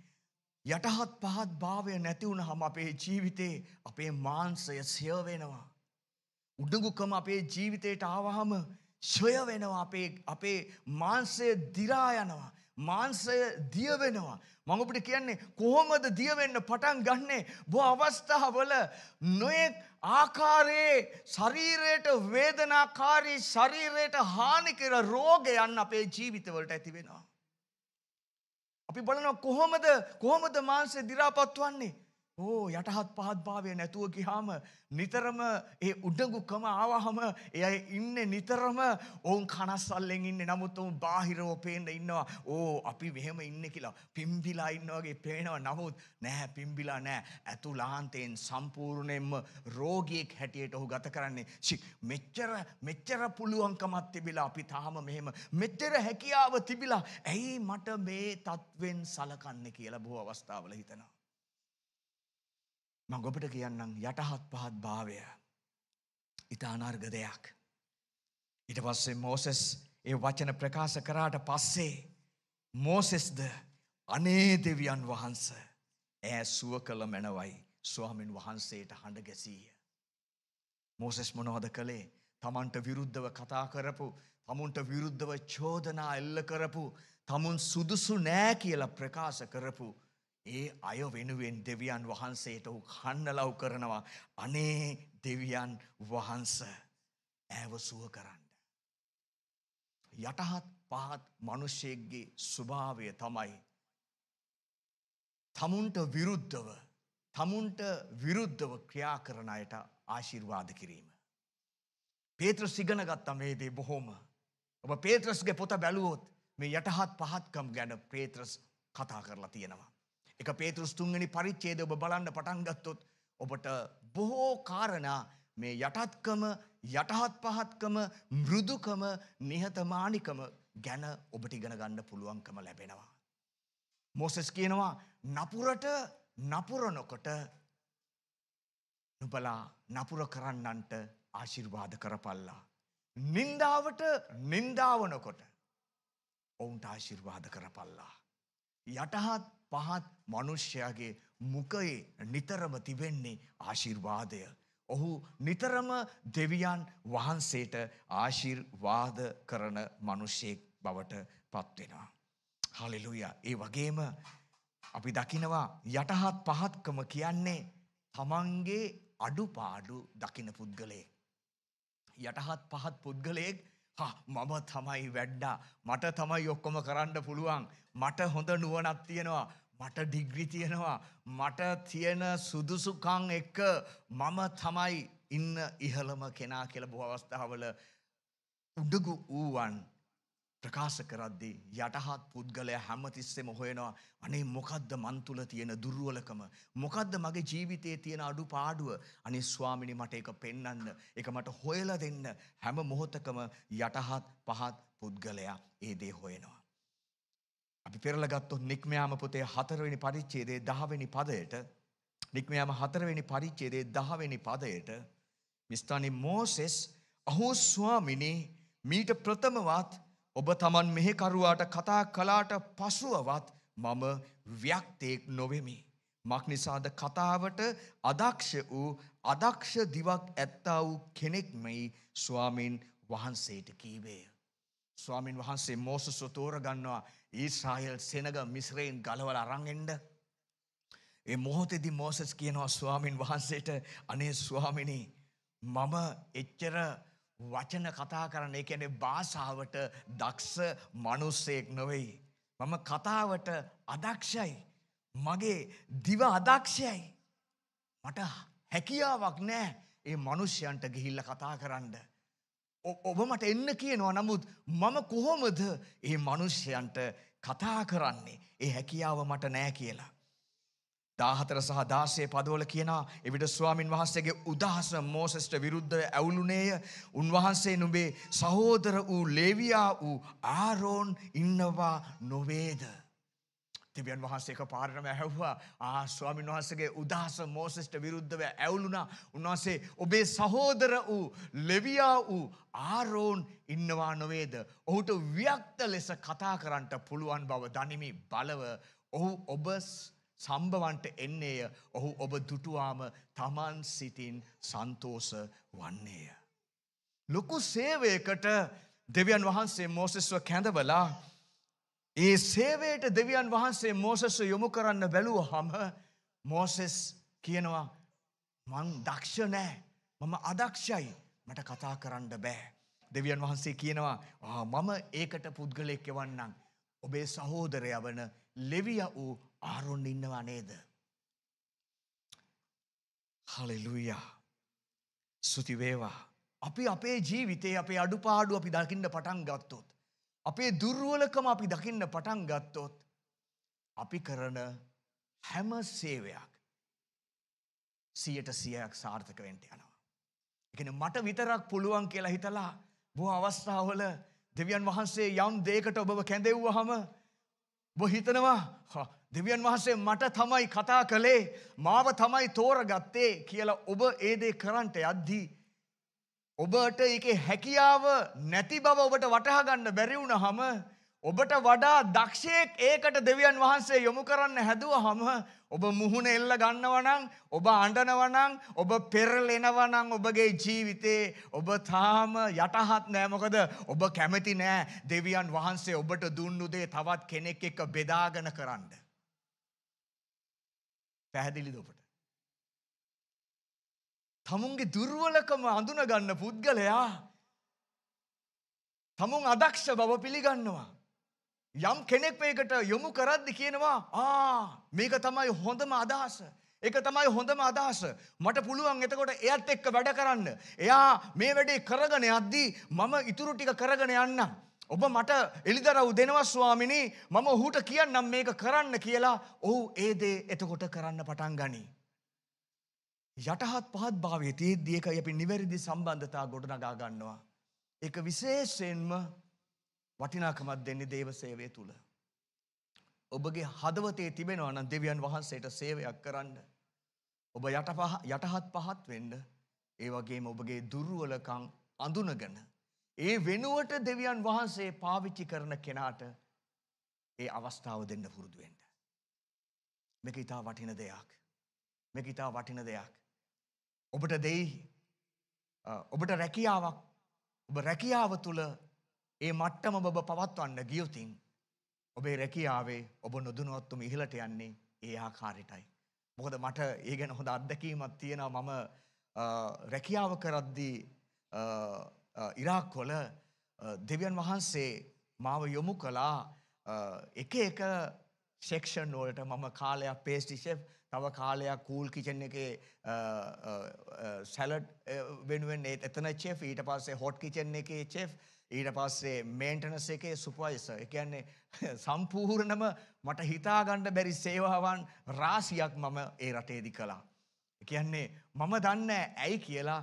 යටහත් පහත් භාවය නැතිවුණ හම අපේ ජීවිතේ අපේ මාන්සය සයවෙනවා. උඩගුකම අපේ ජීවිතයට ආවහම ශොය වෙනවා අපේ අපේ මාංසය දිරා යනවා මාංසය දිය වෙනවා මම ඔබට කියන්නේ කොහොමද දිය වෙන්න පටන් ගන්නෙ බොහෝ අවස්ථාවල නොයෙක් ආකාරයේ ශරීරයට වේදනාකාරී ශරීරයට හානි කරන රෝගයන් අපේ ජීවිතවලට ඇති වෙනවා අපි බලනවා කොහොමද කොහොමද මාංශය දිරාපත් වන්නේ ඕ යටහත් පහත් භාවය නැතුව ගිහාම නිතරම ඒ උඩගුකම ආවහම එයයි ඉන්න නිතරම ඔවුන් කනස්සල්ලෙන් ඉන්න නමුත් ඔවුන් බාහිරව පේන්න ඉන්නවා ඕ අපි මෙහෙම ඉන්න කියලා පිම්බිලා ඉන්නවගේ පේනවා නමුත් නැහැ පිම්බිලා නෑ ඇතුලාන්තයෙන් සම්පූර්ණයෙන්ම රෝගියෙක් හැටියට ඔහු ගත කරන්නේ සි මෙච්චර මෙච්චර පුළුවන්කමත් තිබිලා අපි තාම මෙහෙම මෙච්චර හැකියාව තිබිලා ඇයි මට මේ තත්වෙන් සලකන්න කියලා බොහෝ අවස්ථාවල හිතනවා මං ඔබට කියන්නම් යටහත් පහත් භාවය ඉතා අනර්ග දෙයක්. ඉට පස්සේ මෝසෙස් ඒ වචන ප්‍රකාශ කරාට පස්සේ මෝසෙස්ද අනේ දෙවියන් වහන්ස ඇ සුව කළ මැනවයි ස්වාමින් වහන්සේට හඬ ගැසීය. මෝසෙස් මොනොහද කළේ තමන්ට විරුද්ධව කතා කරපු තමුන්ට විරුද්ධව චෝදනා එල්ල කරපු තමුන් සුදුසු නෑ කියලා ප්‍රකාශ කරපු ඒ අය වෙනුවෙන් දෙවියන් වහන්සේට ඔහු කන්නලව් කරනවා අනේ දෙවියන් වහන්ස ඇව සුව කරන්න. යටහත් පහත් මනුෂ්‍යයෙක්ගේ ස්වභාවය තමයි. තමුන්ට විරුද්ධව තමුන්ට විරුද්ධව ක්‍රියා කරන අයට ආශිර්වාද කිරීම. පේත්‍ර සිගන ගත්තා මේදේ බොහොම. ඔබ පේත්‍රස්ගේ පොත බැලුවොත් මේ යටහත් පහත්කම් ගැන පේත්‍රස් කතා කරලා තියෙනවා. එක පේතෘස් තුන්ගනි පරිච්චේද ඔබ බලන්න පටන්ගත්තොත් ඔබට බොහෝ කාරණා මේ යටත්කම යටහත් පහත්කම මෘදුකම නිහතමානිකම ගැන ඔබට ඉගෙනගන්න පුළුවන්කම ලැබෙනවා. මෝසෙස් කියනවා නපුරට නපුරනොකොට නුබලා නපුර කරන්නන්ට ආශිර්වාද කරපල්ලා. නින්දාවට නින්දාවනකොට ඔවුන්ට ආශිර්වාද කරපල්ලා. යටහත් පහත් මනුෂ්‍යයාගේ මුකයේ නිතරම තිබෙන්නේ ආශිර්වාදය. ඔහු නිතරම දෙවියන් වහන්සේට ආශිර්වාද කරන මනුෂ්‍යයෙක් බවට පත්වෙනවා. හලෙලුය ඒ වගේම අපි දකිනවා යටහත් පහත්කම කියන්නේ තමන්ගේ අඩුපාඩු දකින පුද්ගලයෙක්. යටහත් පහත් පුද්ගලයෙක් මම තමයි වැඩ්ඩා මට තමයි ඔක්කොම කරන්න පුළුවන් මට හොඳ නුවනක් තියෙනවා මට ඩිග්‍රි තියෙනවා මට තියෙන සුදුසුකං එක්ක මම තමයි ඉන්න ඉහළම කෙනා කියල බොහවස්ථාවල උඩගු වූවන් ප්‍රකාශ කරද්දී යටහත් පුද්ගලයා හැමතිස්සෙම හොයනවා අනේ මොකද්ද මන් තුල තියෙන දුර්වලකම මොකද්ද මගේ ජීවිතයේ තියෙන අඩුපාඩුව අනේ ස්වාමිනේ මට ඒක පෙන්වන්න ඒක මට හොයලා දෙන්න හැම මොහොතකම යටහත් පහත් පුද්ගලයා ඒ දේ හොයනවා අපි පෙරලා ගත්තොත් නික්මයාම පොතේ 4 වෙනි පරිච්ඡේදයේ 10 වෙනි පදයට නික්මයාම 4 වෙනි පරිච්ඡේදයේ 10 වෙනි පදයට මිස්තානි මෝසෙස් අහෝ ස්වාමිනේ මීට ප්‍රථමවත් ඔබ තමන් මෙහෙකරුවාට කතා කලාට පසුවවත් මම ව්‍යක්තයෙක් නොවෙමි. මක් නිසාද කතාවට අදක්ෂ වූ අදක්ෂ දිවක් ඇත්තා වූ කෙනෙක්මයි ස්වාමීන් වහන්සේට කීවේය. ස්වාමීන් වහන්සේ මෝසුස්ව තෝරගන්නවා ඊස්රායල් සෙනග මිස්රයෙන් ගලවල අරංෙන්ඩ. ඒ මොහොතෙදි මෝසස් කියනවා ස්වාමීන් වහන්සේට අනේ ස්වාමිණී මම එච්චර වචන කතා කරන ඒ කියන්නේ භාෂාවට දක්ෂ මිනිස්සෙක් නෙවෙයි. මම කතාවට අදක්ෂයි. මගේ දිව අදක්ෂයි. මට හැකියාවක් නැහැ ඒ මිනිස්යන්ට ගිහිල්ලා කතා කරන්න. ඔබ මට එන්න කියනවා නමුත් මම කොහොමද ඒ මිනිස්යන්ට කතා කරන්නේ? ඒ හැකියාව මට නැහැ කියලා. දාහතර සහ දාසය පදවල කියනා එවිට ස්වාමින් වහන්සේගේ උදහස මෝසෙස්ට විරුද්ධව ඇවුලුනේය උන්වහන්සේ නුබේ සහෝදර වූ ලේවියා වූ ආරෝන් ඉන්නවා නොවේද. තිබියන් වහන්සේක පාරණම ඇහැව්වා ආ ස්වාමින් වහන්සගේ උදහස මෝසෙස්ට විරුද්ධව ඇවුලුනා උන්වහන්සේ ඔබේ සහෝදර වූ ලෙවියා වූ ආරෝන් ඉන්නවා නොවේද. ඔහුට ව්‍යක්ත ලෙස කතා කරන්නට පුළුවන් බව දනිමි බලව ඔහු ඔබස්. සම්බවන්ට එන්නේය ඔහු ඔබ දුටුවාම තමන් සිතින් සන්තෝස වන්නේය. ලොකු සේවයකට දෙවියන් වහන්සේ මෝසෙස්ව කැඳවලා ඒ සේවයට දෙවියන් වහන්සේ මෝසෙස්ව යොමු කරන්න බැලුව හම මෝසෙස් කියනවා මං දක්ෂ නෑ මම අදක්ෂයි මට කතා කරන්න බෑ. දෙවියන් වහන්සේ කියනවා මම ඒකට පුද්ගලෙක් එවන්නම්. ඔබේ සහෝදරය වන ලෙවිය වූ ආරොන් ඉන්නවා නේද? හලෙලූයා. සුති වේවා. අපි අපේ ජීවිතේ අපේ අඩුපාඩු අපි දකින්න පටන් ගත්තොත්. අපේ දුර්වලකම අපි දකින්න පටන් ගත්තොත් අපි කරන හැම සේවයක් සියට සියයක් සාර්ථක වෙන්ට යනවා. එකන මට විතරක් පුළුවන් කියලා හිතලා බොහ අවස්ථාවල දෙවියන් වහන්සේ යම් දේකට ඔබව කැඳෙව්වහම බොහිතනවා දෙවියන් වහන්සේ මට තමයි කතා කළේ මාව තමයි තෝරගත්තේ කියලා ඔබ ඒ දේ කරන්ට යද්දී ඔබට ඒකේ හැකියාව නැති බව ඔබට වටහා ගන්න බැරි වුණාම ඔබට වඩා දක්ෂයෙක් ඒකට දෙවියන් වහන්සේ යොමු කරන්න හැදුවහම ඔබ මුහුණ එල්ල ගන්නව නම් ඔබ අඬනව නම් ඔබ පෙරලෙනව නම් ඔබගේ ජීවිතේ ඔබ තාම යටහත් නෑ මොකද ඔබ කැමති නෑ දෙවියන් වහන්සේ ඔබට දුන්නු දේ තවත් කෙනෙක් එක්ක බෙදාගෙන කරන්න පැහැදිලිද ඔබට? තමුන්ගේ දුර්වලකම අඳුනගන්න පුද්ගලයා තමුන් අදක්ෂ බව පිළිගන්නවා. යම් කෙනෙක් මේකට යොමු කරද්දි කියනවා ආ මේක තමයි හොඳම අදහස. ඒක තමයි හොඳම අදහස. මට පුළුවන් එතකොට එයත් එක්ක වැඩ කරන්න. එයා මේ වැඩේ කරගෙන යද්දී මම ඉතුරු ටික කරගෙන යන්නම්. ඔබ මට එළිදරව් දෙනවා ස්වාමිනි මම ඔහුට කියන්නම් මේක කරන්න කියලා ඔහු ඒ දේ එතකොට කරන්න පටන් ගනී. යටහත් පහත් භාවය තියද්දියක අපි නිවැරදි සම්බන්ධතා ගොඩනගා ගන්නවා. එක විශේෂයෙන්ම වටිනාකමත් දෙන්නේ දේව සේවය තුළ. ඔබගේ හදවතේ තිබෙනවා නම් දෙවියන් වහන්සේට සේවයක් කරන්න. ඔබ යටහත් පහත් වෙන්න ඒ වගේම ඔබගේ දුර්ුවලකං අඳුනගන ඒ වෙනුවට දෙවියන් වහන්සේ පාවිච්චි කරන කෙනාට ඒ අවස්ථාව දෙන්න පුරුදුවෙන්ට. මෙක ඉතා වටින දෙයක්. මෙක ඉතා වටින දෙයක්. ඔබට දෙයි ඔබට රැකියාවක් ඔබ රැකියාව තුළ ඒ මට්ටම ඔබ පවත්වන්න ගියුතින් ඔබේ රැකියාවේ ඔබ නොදුනුවත්තුම ඉහලට යන්නේ ඒ ආකාරයටයි. මොකද මට ඒ ගැන හොඳ අත්දැකීමත් තියෙනවා මම රැකියාව කරද්දී ඉරාක් වල දෙවියන් වහන්සේ මාව යොමු කළා එක එක සෙක්ෂන් වලට මම කාලයක් පේස්ටි ෂෙෆ් තව කාලයක් කූල් කිචන් එකේ සැලඩ් වෙනුවෙන් එතන චෙෆ් ඊට පස්සේ හොට් කිචන් එකේ චෙෆ් ඊට පස්සේ මේන්ටනස් එකේ සුපයිස එකන්නේ සම්පූර්ණම මට හිතාගණ්ඩ බැරි සේවාවන් රාසියක් මම ඒ රටේදි කලා. කියන්නේ මම දන්න ඇයි කියලා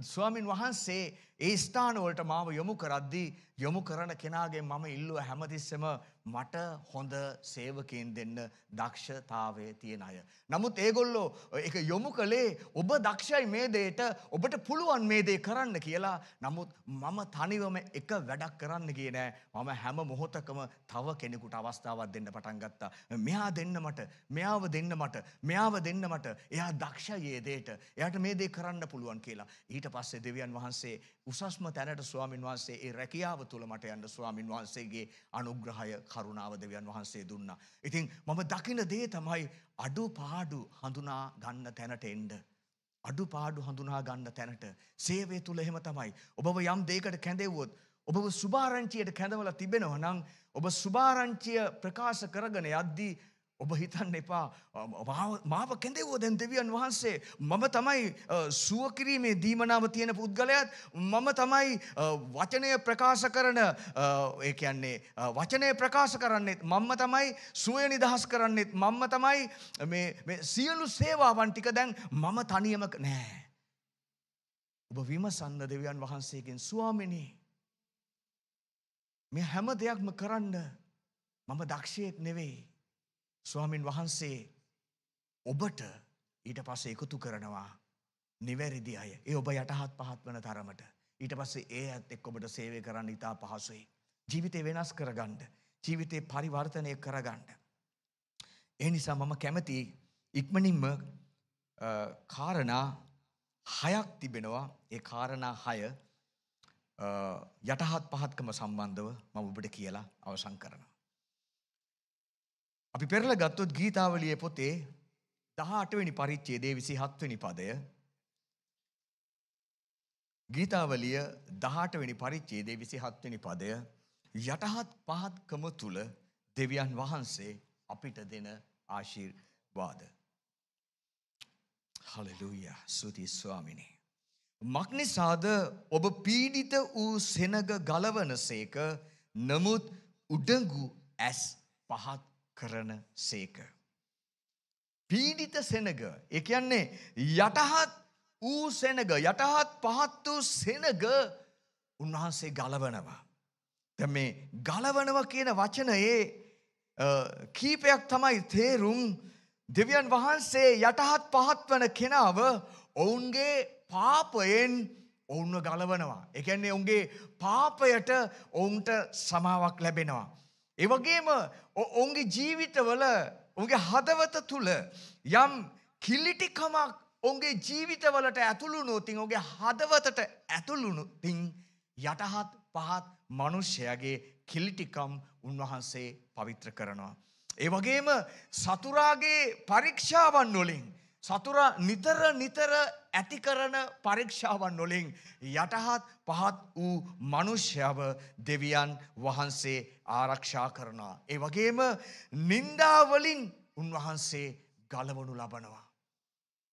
ස්වාමින් වහන්සේ ඒ ස්ථානවලට මාව යොමු කරද්දී යොමු කරන කෙනාගේ මම ඉල්ලුව හැමතිස්සම මට හොඳ සේවකයෙන් දෙන්න දක්ෂතාවය තියෙන අය. නමුත් ඒගොල්ලෝ එක යොමු කළේ ඔබ දක්ෂයි මේ දේට ඔබට පුළුවන් මේ දේ කරන්න කියලා නමුත් මම තනිවම එක වැඩක් කරන්න කිය නෑ මම හැම මොහොතකම තව කෙනෙකුට අවස්ථාවක් දෙන්න පටන් ගත්තා. මෙයා දෙන්න මට මෙයාව දෙන්න මට මෙයාව දෙන්න මට එයා දක්ෂයේ දේට එයට මේ දේ කරන්න පුළුවන් කියලා. ඊට පස්සේ දෙවියන් වහන්සේ උසස්ම තැනට ස්වාමින් වහන්සේ ඒ රැකියාව තුළ මට යන්න ස්වාමින් වහන්සේගේ අනුග්‍රහය කරුණාව දෙවියන් වහන්සේ දුන්නා. ඉතින් මම දකින දේ තමයි අඩු පාඩු හඳුනා ගන්න තැනට එන්න. අඩු පාඩු හඳුනා ගන්න තැනට සේවය තුළ එහෙම තමයි. ඔබව යම් දෙයකට කැඳෙව්වොත් ඔබව සුභාරංචියට කැඳවලා තිබෙනවා නම් ඔබ සුභාරංචිය ප්‍රකාශ කරගෙන යද්දී ඔබ හිතන්න එපා මාව කෙදෙවෝ දැන් දෙවියන් වහන්සේ මම තමයි සුවකිරීමේ දීමනාව තියෙන පුද්ගලයත් මම තමයි වචනය ප්‍රකාශ කරන ඒ කියන්නේ වචනය ප්‍රකාශ කරන්නෙත් මම තමයි සුවය නිදහස් කරන්නෙත් මම තමයි සියලු සේවාවන් ටික දැන් මම තනියමක නෑ. ඔබ විමසන්න දෙවියන් වහන්සේගෙන් ස්වාමිනි මේ හැම දෙයක්ම කරන්න මම දක්ෂයෙක් නෙවෙයි. ස්වාමින් වහන්සේ ඔබට ඊට පස්සේ එකතු කරනවා නිවැරදි අය ඒ ඔබ යටහත් පහත් වන තරමට ඊට පස්සේ ඒ ඇත් එක් ඔබට සේවය කරන්න ඉතා පහසුයි. ජීවිතය වෙනස් කරගණ්ඩ ජීවිතය පරිවර්තනය කරගණ්ඩ. ඒ නිසා මම කැමති ඉක්මනින්ම කාරණා හයක් තිබෙනවා ඒ කාරණා හය යටහත් පහත්කම සම්බන්ධව මම ඔබට කියලා අවසං කරනවා. අපි පෙරල ගත්තොත් ගීතාවලිය පොතේ දහටවෙනි පරිච්චේ දේ විසි හත්වනි පදය ගීතාවලිය දහටවෙනි පරිච්චේ දේ විසි හත්වනි පදය යටහත් පහත්කම තුළ දෙවියන් වහන්සේ අපිට දෙන ආශිර්වාද. හලලූය සුති ස්වාමිනේ. මක්නිසාද ඔබ පීඩිත වූ සෙනග ගලවන සේක නමුත් උඩගු ඇස් පහත් කරන සේක. පීඩිත සෙනග ඒ කියන්නේ යටහත් ඌ සෙනග යටහත් පහත් වූ සෙනග උන්වහන්සේ ගලවනවා. දැන් මේ ගලවනවා කියන වචනයේ කීපයක් තමයි තේරුම් දෙවියන් වහන්සේ යටහත් පහත් වන කෙනාව ඔවුන්ගේ පාපයෙන් ඔවුන්ව ගලවනවා. ඒ කියන්නේ ඔවුන්ගේ පාපයට ඔවුන්ට සමාවක් ලැබෙනවා. ඒ වගේම ඔවුන්ගේ ජීවිතවල ඔවුන්ගේ හදවත තුල යම් කිලිටිකමක් ඔවුන්ගේ ජීවිතවලට ඇතුළු නොතින් ඔවුන්ගේ හදවතට ඇතුළු නොතින් යටහත් පහත් මිනිසයාගේ කිලිටිකම් උන්වහන්සේ පවිත්‍ර කරනවා. ඒ වගේම සතුරාගේ පරීක්ෂාවන් වලින් සතුරා නිතර නිතර ඇති කරන පරීක්ෂාවන් වලින් යටහත් පහත් වූ මිනිස්යව දෙවියන් වහන්සේ ආරක්ෂා කරනවා. ඒ වගේම නිന്ദා වලින් උන්වහන්සේ ගලවනු ලබනවා.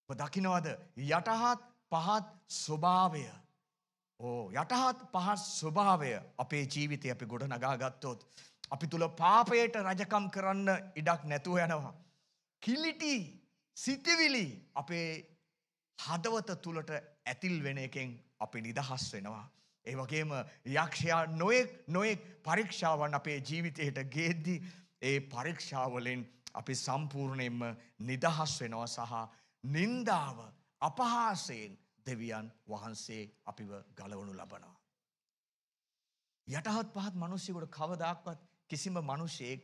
ඔබ දකිනවද යටහත් පහත් ස්වභාවය ඕ යටහත් පහත් ස්වභාවය අපේ ජීවිතය අපි ගොඩ නගාගත්තොත් අපි තුළ පාපයට රජකම් කරන්න ඉඩක් නැතුව යනවා. කිලිටි සිතිවිලි අපේ හදවත තුළට ඇතිල් වෙන එකෙන් අපි නිදහස් වෙනවා. ඒ වගේම යක්ෂයා නොයෙක් නොයෙක් පරීක්ෂාවන් අපේ ජීවිතයට ගේද්දි ඒ පරීක්ෂාවලෙන් අපි සම්පූර්ණයෙන්ම නිදහස් වෙනවා සහ නින්දාව අපහාසයෙන් දෙවියන් වහන්සේ අපිව ගලවනු ලබනවා. යටහත් පහත් මිනිස්සුන්ට කවදාක්වත් කිසිම මිනිසෙක්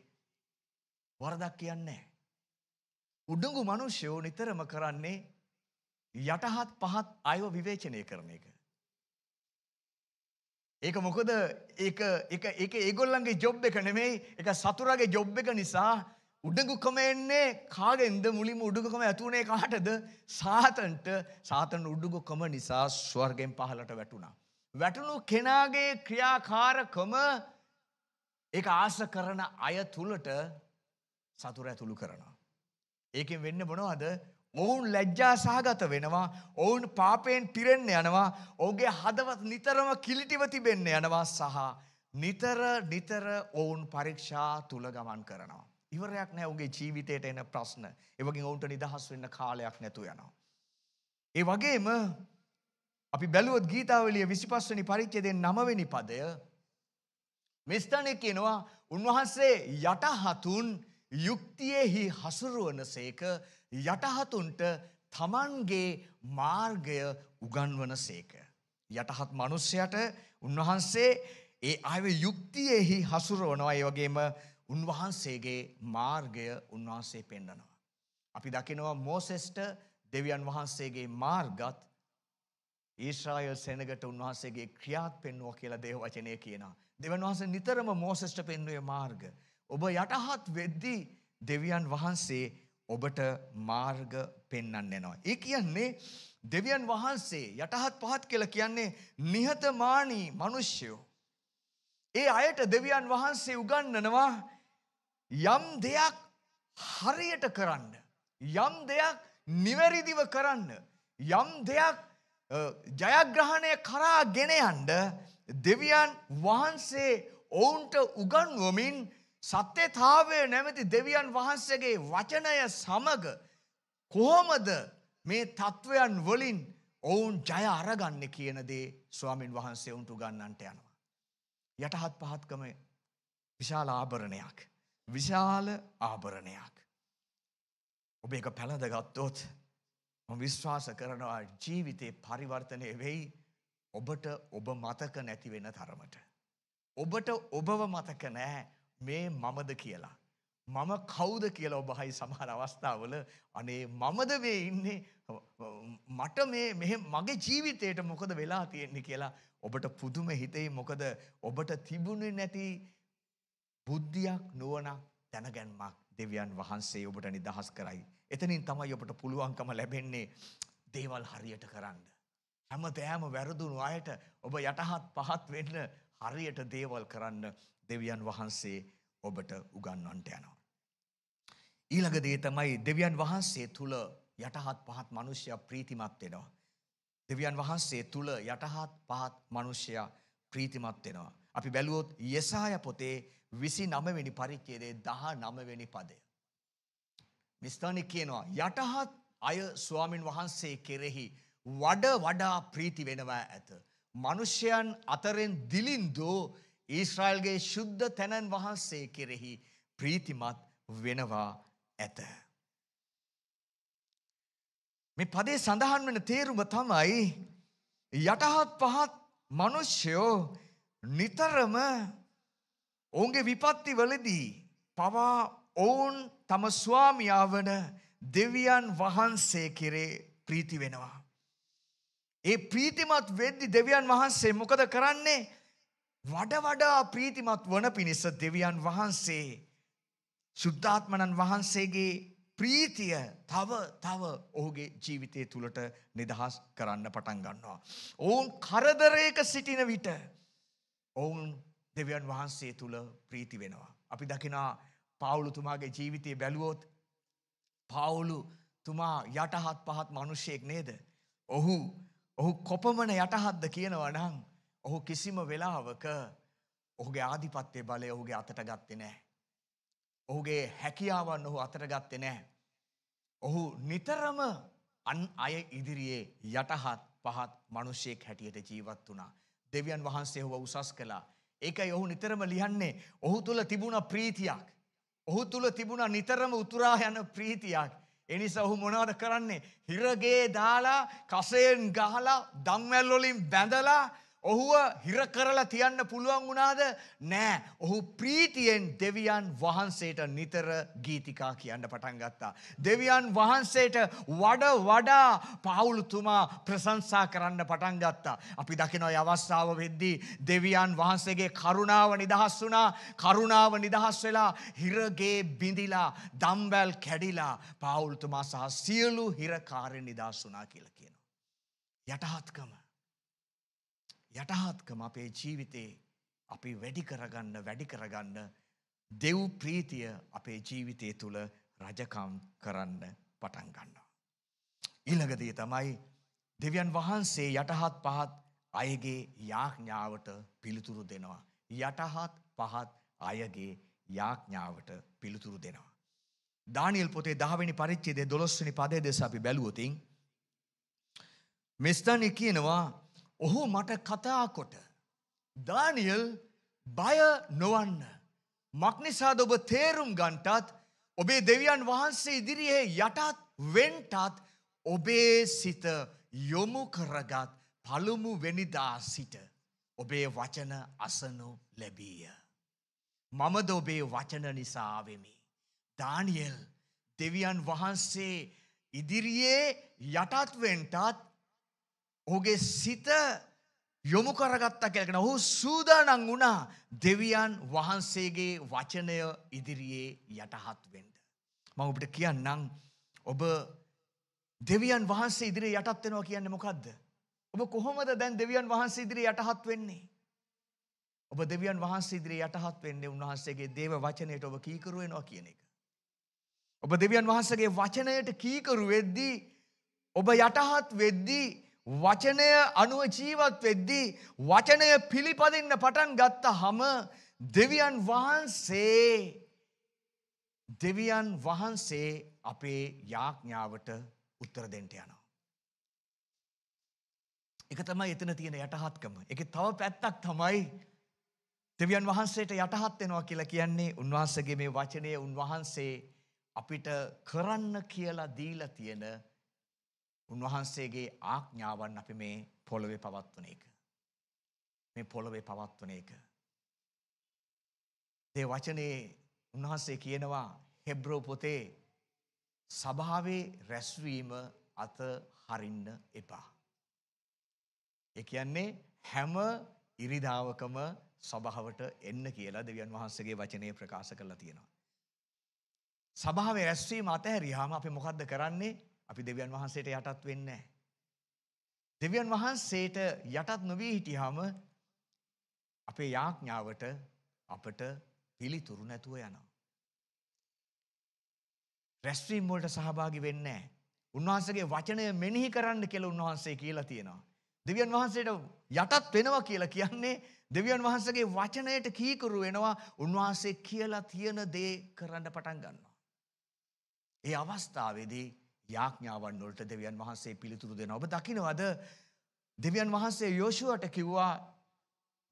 වරදක් කියන්නේ නැහැ. උඩඟු මිනිස්සුෝ නිතරම කරන්නේ යටහත් පහත් අයව විවේචනය කරන එක. ඒක මොකද එක ඒගොල්ලන්ගේ ජොබ් එක නෙමෙයි එක සතුරගේ ජොබ් එක නිසා උඩගුකම එන්නේ කාගෙන්ද මුලින්ම උඩුගුකම ඇතුනේ කාටද සාතන්ට සාතන් උඩුගුකම නිසා ස්වර්ගෙන් පහලට වැටුණා. වැටුණු කෙනාගේ ක්‍රියාකාරකම ඒ ආස කරන අය තුළට සතුර ඇතුළු කරනවා. ඒකෙන් වෙන්න මොනවද ඔවුන් ලැජ්ජා සහගත වෙනවා ඔවුන් පාපයෙන් පිරෙන්න යනවා ඔවුන්ගේ හදවත් නිතරම කිලිටිව තිබෙන්න යනවා සහ නිතර නිතර ඔවුන් පරීක්ෂා තුල ගමන් කරනවා. ඉවරයක් නෑ ඔවුන්ගේ ජීවිතයට එන ප්‍රශ්න. ඒ වගේම ඔවුන්ට නිදහස් වෙන්න කාලයක් නැතු යනවා. ඒ වගේම අපි බැලුවොත් ගීතාවලිය 25 වෙනි පරිච්ඡේදයෙන් 9 වෙනි පදය මෙස්තනේ කියනවා උන්වහන්සේ යටහතුන් යුක්තියෙහි හසුරුවන සේක යටහතුන්ට තමන්ගේ මාර්ගය උගන්වන සේක. යටහත් මනුස්්‍යයට උන්වහන්සේ ඒ අයව යුක්තියෙහි හසුරුවනවා ඒ වගේම උන්වහන්සේගේ මාර්ගය උන්වහන්සේ පෙන්ඩනවා. අපි දකිනවා මෝසෙස්ට දෙවියන් වහන්සේගේ මාර්ගත් ඊශ්‍රායල් සෙනගට උන්වහන්සේගේ ක්‍රියාත් පෙන්නුව කියලා දේව වචනය කියනවා. දෙවන් වහස නිතරම මෝසෙස්ට පෙන්නුවේ මාර්ග. ඔබ යටහත් වෙද්දී දෙවියන් වහන්සේ ඔබට මාර්ග පෙන්වන්නෙනවා. ඒ කියන්නේ දෙවියන් වහන්සේ යටහත් පහත් කියලා කියන්නේ නිහතමානී මිනිස්සුયો. ඒ අයට දෙවියන් වහන්සේ උගන්වනවා යම් දෙයක් හරියට කරන්න. යම් දෙයක් නිවැරදිව කරන්න. යම් දෙයක් ජයග්‍රහණය කරා ගෙන යන්න දෙවියන් වහන්සේ ඔවුන්ට උගන්වමින් සත්‍යතාවය නැමැති දෙවියන් වහන්සේගේ වචනය සමග කොහොමද මේ තත්ත්වයන් වලින් ඔවුන් ජය අරගන්න කියන දේ ස්වාමින් වහන්සේ උන්ට ගන්නන්ට යනවා. යටහත් පහත්කම විශාල ආභරණයක්. විශාල ආභරණයක්. ඔබ එක පැළඳ ගත්තොත් විශ්වාස කරනවා ජීවිතේ පරිවර්තනය වෙයි ඔබට ඔබ මතක නැති වෙන තරමට. ඔබට ඔබව මතක නෑ මේ මමද කියලා. මම කවුද කියලා ඔබහයි සමහර අවස්ථාවල අනේ මමද මේ ඉන්නේ මට මේ මෙහෙ මගේ ජීවිතයට මොකද වෙලා තියෙන්නේ කියලා ඔබට පුදුම හිතෙයි මොකද ඔබට තිබුණේ නැති බුද්ධියක් නුවණක් දැනගැන්මක් දෙවියන් වහන්සේ ඔබට නිදහස් කරයි. එතනින් තමයි ඔබට පුළුවන්කම ලැබෙන්නේ දේවල් හරියට කරන්න. හැමදෑම වැරදුණු අයට ඔබ යටහත් පහත් වෙන්න හරියට දේවල් කරන්න දෙවියන් වහන්සේ ඔබට උගන්වන්ට යනවා. ඊළඟ දේ තමයි දෙවියන් වහන්සේ තුල යටහත් පහත් මිනිසයා ප්‍රීතිමත් වෙනවා. දෙවියන් වහන්සේ තුල යටහත් පහත් මිනිසයා ප්‍රීතිමත් වෙනවා. අපි බැලුවොත් යසාය පොතේ 29 වෙනි පරිච්ඡේදයේ 19 වෙනි පදය. මිස්තනි කියනවා යටහත් අය ස්වාමින් වහන්සේ කෙරෙහි වඩ වඩා ප්‍රීති වෙනවා ඇත. මිනිසයන් අතරෙන් දිලින්දු ඊශ්‍රායල්ගේ සුද්ධ තැනන් වහන්සේ කෙරෙහි ප්‍රීතිමත් වෙනවා ඇත. මේ පදේ සඳහන් වෙන තේරුම තමයි යටහත් පහත් මිනිස්සයෝ නිතරම ඔවුන්ගේ විපත්ති වලදී පවා ඔවුන් තම ස්වාමියා වන දෙවියන් වහන්සේ කෙරේ ප්‍රීති වෙනවා. ඒ ප්‍රීතිමත් වෙද්දි දෙවියන් වහන්සේ මොකද කරන්නේ? වඩ වඩා ප්‍රීතිමත් වන පිණිස දෙවියන් වහන්සේ සුද්ධාත්මනන් වහන්සේගේ ප්‍රීතිය තව තව ඔහුගේ ජීවිතය තුළට නිදහස් කරන්න පටන් ගන්නවා. ඔවුන් කරදරයක සිටින විට ඔවුන් දෙවියන් වහන්සේ තුළ ප්‍රීති වෙනවා. අපි දකිනා පාවුලුතුමාගේ ජීවිතය බැලුවොත් පාවුලු තුමා යටහත් පහත් මනුෂ්‍යයෙක් නේද. ඔහු ඔහු කොපමණ යටහත්ද කියනවනං ඔහු කිසිම වෙලාවක ඔහුගේ ආධිපත්තය බලය ඔහුගේ අතට ගත්තෙ නෑ. ඔහුගේ හැකියාවන් ඔහු අතට ගත්තෙ නෑ. ඔහු නිතරම අන් අය ඉදිරියේ යටහත් පහත් මනුෂ්‍යයෙක් හැටියට ජීවත් වුණා. දෙවියන් වහන්සේ හුව උසස් කලා. ඒකයි ඔහු නිතරම ලියන්නේ ඔහු තුළ තිබුණ ප්‍රීතියක්. ඔහු තුළ තිබුණ නිතරම උතුරා යන ප්‍රීතියක්. එනිසා ඔහු මොනවද කරන්නේ? හිරගේ දාලා, කසයෙන් ගහලා, දම්වැල් වලින් බැඳලා ඔහුව හිර කරලා තියන්න පුළුවන් වුණාද නෑ ඔහු ප්‍රීතියෙන් දෙවියන් වහන්සේට නිතර ගීතිකා කියන්න පටන් ගත්තා. දෙවියන් වහන්සේට වඩ වඩා පවුලුතුමා ප්‍රසංසා කරන්න පටන් ගත්තා. අපි දකිනොයි අවස්ථාව වෙද්දී දෙවියන් වහන්සේගේ කරුණාව නිදහස් වුණා කරුණාව නිදහස් වෙලා හිරගේ බිඳිලා දම්බැල් කැඩිලා පවුලුතුමා සහ සියලු හිරකාරය නිදහස් වනා කියල කියනවා. යටහත්කම. යටහත්කම අපේ ජීවිතේ අපි වැඩි කරගන්න වැඩි කරගන්න දෙව් ප්‍රීතිය අපේ ජීවිතය තුළ රජකම් කරන්න පටන් ගන්නවා. ඊළඟදී තමයි දෙවියන් වහන්සේ යටහත් පහත් අයගේ යාඥාවට පිළිතුරු දෙනවා. යටහත් පහත් අයගේ යාඥාවට පිළිතුරු දෙනවා. දානියල් පොතේ දහවැනි පරිච්චේදේ දොළොස්වනි පදේ දෙස අපි බැලුවොතින් මෙස්තනි කියනවා ඔහු මට කතාකොට දානියල් බය නොවන්න මක්නිසාද ඔබ තේරුම් ගන්ටත් ඔබේ දෙවියන් වහන්සේ ඉදිරියේ යටත් වෙන්ටත් ඔබේ සිත යොමු කරගත් පළුමු වෙනිදා සිට ඔබේ වචන අසනු ලැබීය. මමද ඔබේ වචන නිසාවෙමි. දානියල් දෙවියන් වහන්සේ ඉදිරියේ යටත්වෙන්ටත් ඔහුගේ සිත යොමු කරගත්තා කියලා කියනවා. ඔහු සූදානම් වුණා දෙවියන් වහන්සේගේ වචනය ඉදිරියේ යටහත් වෙන්න. මම ඔබට කියන්නම් ඔබ දෙවියන් වහන්සේ ඉදිරියේ යටත් වෙනවා කියන්නේ මොකද්ද? ඔබ කොහොමද දැන් දෙවියන් වහන්සේ ඉදිරියේ යටහත් වෙන්නේ? ඔබ දෙවියන් වහන්සේ ඉදිරියේ යටහත් වෙන්නේ උන්වහන්සේගේ දේව වචනයට ඔබ කීකරු වෙනවා කියන එක. ඔබ දෙවියන් වහන්සේගේ වචනයට කීකරු වෙද්දී ඔබ යටහත් වෙද්දී වචනය අනුව ජීවත් වෙද්දී වචනය පිළිපදින්න පටන් ගත්ත හම දෙවියන් වහන්සේ දෙවියන් වහන්සේ අපේ යාඥාවට උත්තර දෙන්ට යනවා. එක තමයි එතන තියෙන යටහත්කම. එක තව පැත්තක් තමයි දෙවියන් වහන්සේට යටහත් වෙනවා කියලා කියන්නේ උන්වහන්සේගේ මේ වචනය උන්වහන්සේ අපිට කරන්න කියලා දීලා තියෙන උන්වහන්සේගේ ආඥාවන් අපි මේ පොළොවේ පවත්වන එක. මේ පොළොවේ පවත්වන එක. දේ වචනේ උන්වහන්සේ කියනවා හෙබ්‍රෝ පොතේ සභාවේ රැස්වීම අත හරින්න එපා. ඒ කියන්නේ හැම ඉරිදාවකම සභාවට එන්න කියලා දෙවියන් වහන්සේගේ වචනය ප්‍රකාශ කරලා තියෙනවා. සභාවේ රැස්වීම අතහැරියාම අපි මොකද්ද කරන්නේ? අපි දෙවියන් වහන්සේට යටත් වෙන්නේ දෙවියන් වහන්සේට යටත් නොවී හිටියාම අපේ යාඥාවට අපට පිළිතුරු නැතුව යනවා. රැස්වීම් වලට සහභාගි වෙන්නේ නැහැ. උන්වහන්සේගේ වචනය මෙනෙහි කරන්න කියලා උන්වහන්සේ කියලා තියෙනවා. දෙවියන් වහන්සේට යටත් වෙනවා කියලා කියන්නේ දෙවියන් වහන්සේගේ වචනයට කීකරු වෙනවා උන්වහන්සේ කියලා තියෙන දේ කරන්න පටන් ගන්නවා. ඒ අවස්ථාවේදී යාඥාවන් වලට දෙවියන් වහන්සේ පිළිතුරු දෙනවා. ඔබ දකිනවද දෙවියන් වහන්සේ යෝෂුවට කිව්වා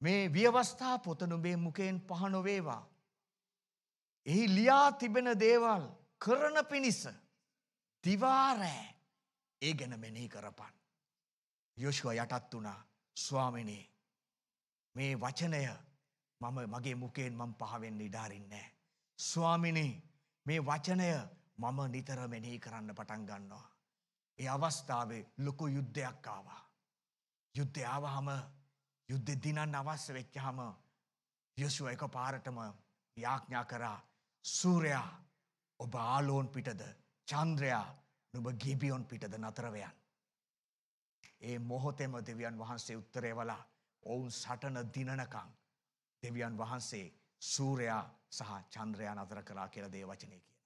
මේ විවස්ථා පොත නුඹේ මුකෙන් පහ නොවේවා. එහි ලියා තිබෙන දේවල් කරන පිණිස දිවාරෑ ඒ ගැන මෙනෙහි කරපන්. යෝෂුව යටත් වුණා ස්වාමිනේ මේ වචනය මම මගේ මුකෙන් මම පහවෙන්න ඉඩාරින්නේ නැහැ. ස්වාමිනේ මේ වචනය මම නිතර මෙනෙහි කරන්න පටන් ගන්නවා. ඒ අවස්ථාවේ ලොකු යුද්ධයක් ආවා. යුද්ධය ආවහම යුද්ධ දිනන්න අවශ්‍ය වෙච්චහම යොෂුව එක පාරටම යාඥා කරා සූර්යා ඔබ ආලෝන් පිටද චන්ද්‍රයා නුඹ ගිබියොන් පිටද නතරවයන්. ඒ මොහොතෙම දෙවියන් වහන්සේ උත්තරේ වලා ඔවුන් සටන දිනනකං දෙවියන් වහන්සේ සූරයා සහ චන්ද්‍රයා නතර කරා කියල දේ වචනය කිය.